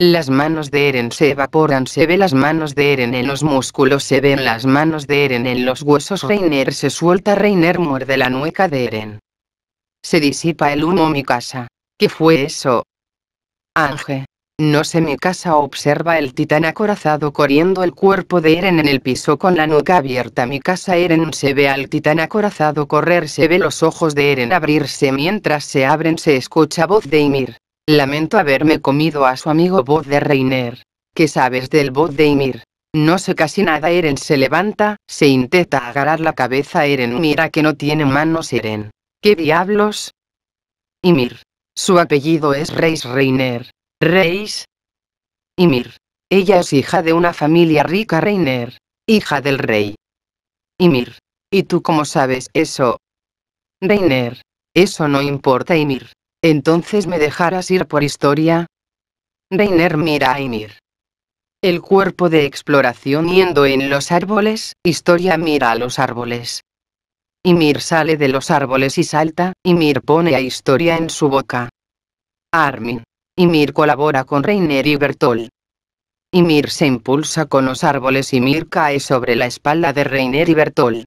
Las manos de Eren se evaporan, se ve las manos de Eren en los músculos, se ven las manos de Eren en los huesos. Reiner se suelta, Reiner muerde la nuca de Eren. Se disipa el humo mi casa. ¿Qué fue eso? Ángel. No sé mi casa observa el titán acorazado corriendo el cuerpo de Eren en el piso con la nuca abierta. Mi casa Eren se ve al titán acorazado correr, se ve los ojos de Eren abrirse mientras se abren se escucha voz de Ymir. Lamento haberme comido a su amigo voz de Reiner. ¿Qué sabes del voz de Ymir? No sé casi nada Eren se levanta, se intenta agarrar la cabeza Eren mira que no tiene manos Eren. ¿Qué diablos? Ymir. Su apellido es Reis Reiner. Reis. Ymir. Ella es hija de una familia rica Reiner. Hija del rey. Ymir. ¿Y tú cómo sabes eso? Reiner. Eso no importa, Ymir. ¿Entonces me dejarás ir por historia? Reiner mira a Ymir. El cuerpo de exploración yendo en los árboles, historia mira a los árboles. Ymir sale de los árboles y salta, y Mir pone a Historia en su boca. Armin. Y colabora con Reiner y Bertol. Y se impulsa con los árboles y Mir cae sobre la espalda de Reiner y Bertol.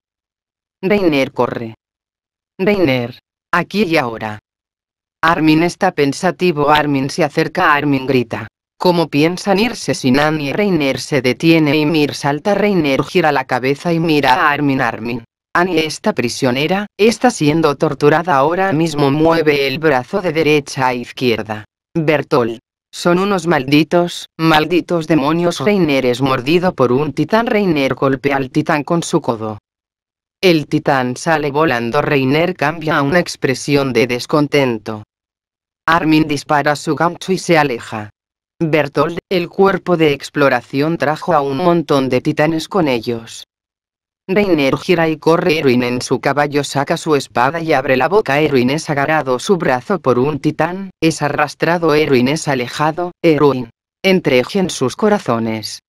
Reiner corre. Reiner. Aquí y ahora. Armin está pensativo. Armin se acerca. Armin grita. ¿Cómo piensan irse sin Annie? Reiner se detiene y Mir salta. Reiner gira la cabeza y mira a Armin. Armin. Annie está prisionera, está siendo torturada ahora mismo mueve el brazo de derecha a izquierda. Bertolt. Son unos malditos, malditos demonios. Reiner es mordido por un titán. Reiner golpea al titán con su codo. El titán sale volando. Reiner cambia a una expresión de descontento. Armin dispara su gancho y se aleja. Bertold, el cuerpo de exploración trajo a un montón de titanes con ellos. Reiner gira y corre Erwin en su caballo saca su espada y abre la boca Erwin es agarrado su brazo por un titán, es arrastrado Erwin es alejado, Erwin. en sus corazones.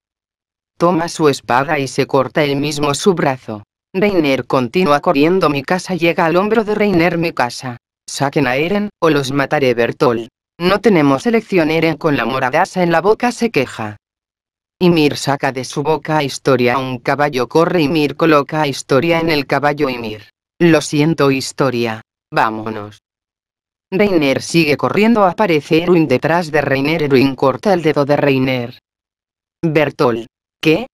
Toma su espada y se corta el mismo su brazo. Reiner continúa corriendo mi casa llega al hombro de Reiner mi casa. Saquen a Eren, o los mataré Bertol. No tenemos elección Eren con la morada en la boca se queja y saca de su boca a Historia un caballo corre y Mir coloca a Historia en el caballo y Mir. Lo siento Historia. Vámonos. Reiner sigue corriendo aparece Erwin detrás de Reiner Erwin corta el dedo de Reiner. Bertol. ¿Qué?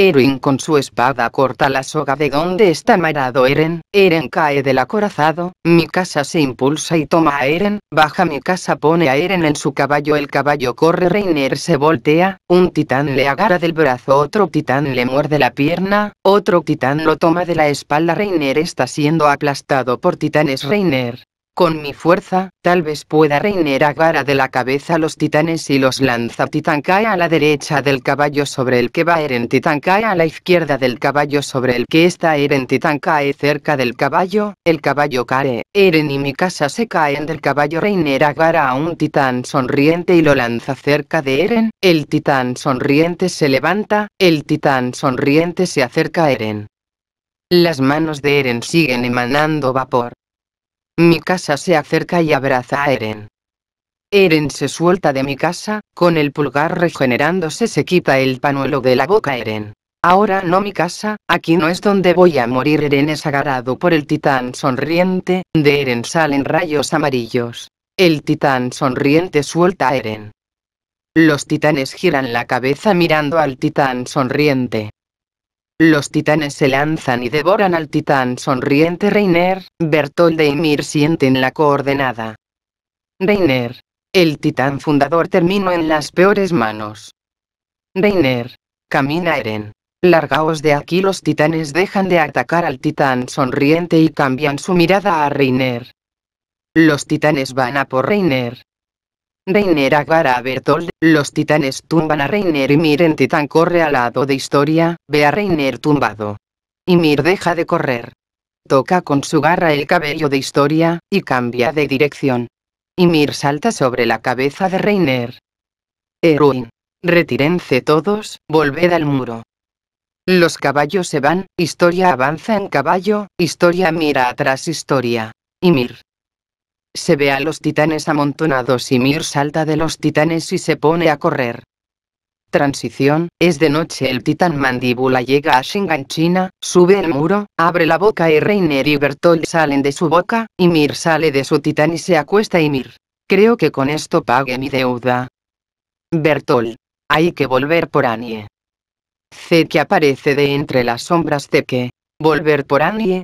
Erwin con su espada corta la soga de donde está amarrado Eren, Eren cae del acorazado, mi casa se impulsa y toma a Eren, baja mi casa pone a Eren en su caballo el caballo corre Reiner se voltea, un titán le agarra del brazo otro titán le muerde la pierna, otro titán lo toma de la espalda Reiner está siendo aplastado por titanes Reiner, con mi fuerza, tal vez pueda reiner a de la cabeza a los titanes y los lanza Titán cae a la derecha del caballo sobre el que va Eren Titán cae a la izquierda del caballo sobre el que está Eren Titán cae cerca del caballo, el caballo cae, Eren y mi casa se caen del caballo reiner a a un titán sonriente y lo lanza cerca de Eren, el titán sonriente se levanta, el titán sonriente se acerca a Eren. Las manos de Eren siguen emanando vapor. Mi casa se acerca y abraza a Eren. Eren se suelta de mi casa, con el pulgar regenerándose se quita el panuelo de la boca Eren. Ahora no mi casa, aquí no es donde voy a morir Eren es agarrado por el titán sonriente, de Eren salen rayos amarillos. El titán sonriente suelta a Eren. Los titanes giran la cabeza mirando al titán sonriente. Los titanes se lanzan y devoran al titán sonriente Reiner, Bertold y Mir sienten la coordenada. Reiner. El titán fundador terminó en las peores manos. Reiner. Camina Eren. Largaos de aquí los titanes dejan de atacar al titán sonriente y cambian su mirada a Reiner. Los titanes van a por Reiner, Reiner agarra a Bertold, los titanes tumban a Reiner y Mir en Titán corre al lado de Historia, ve a Reiner tumbado. Y Mir deja de correr. Toca con su garra el cabello de Historia, y cambia de dirección. Y Mir salta sobre la cabeza de Reiner. Heroin. Retírense todos, volved al muro. Los caballos se van, Historia avanza en caballo, Historia mira atrás Historia. Y Mir se ve a los titanes amontonados y Mir salta de los titanes y se pone a correr. Transición, es de noche el titán mandíbula llega a Shingan China, sube el muro, abre la boca y Reiner y Bertolt salen de su boca, y Mir sale de su titán y se acuesta y Mir. Creo que con esto pague mi deuda. Bertolt. Hay que volver por Annie. C que aparece de entre las sombras de que. Volver por Annie.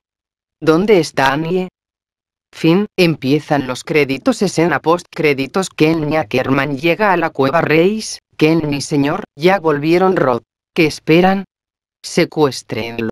¿Dónde está Annie? Fin, empiezan los créditos escena post créditos Ken Ackerman llega a la cueva Reis, Kenny señor, ya volvieron Rod. ¿Qué esperan? Secuestrenlo.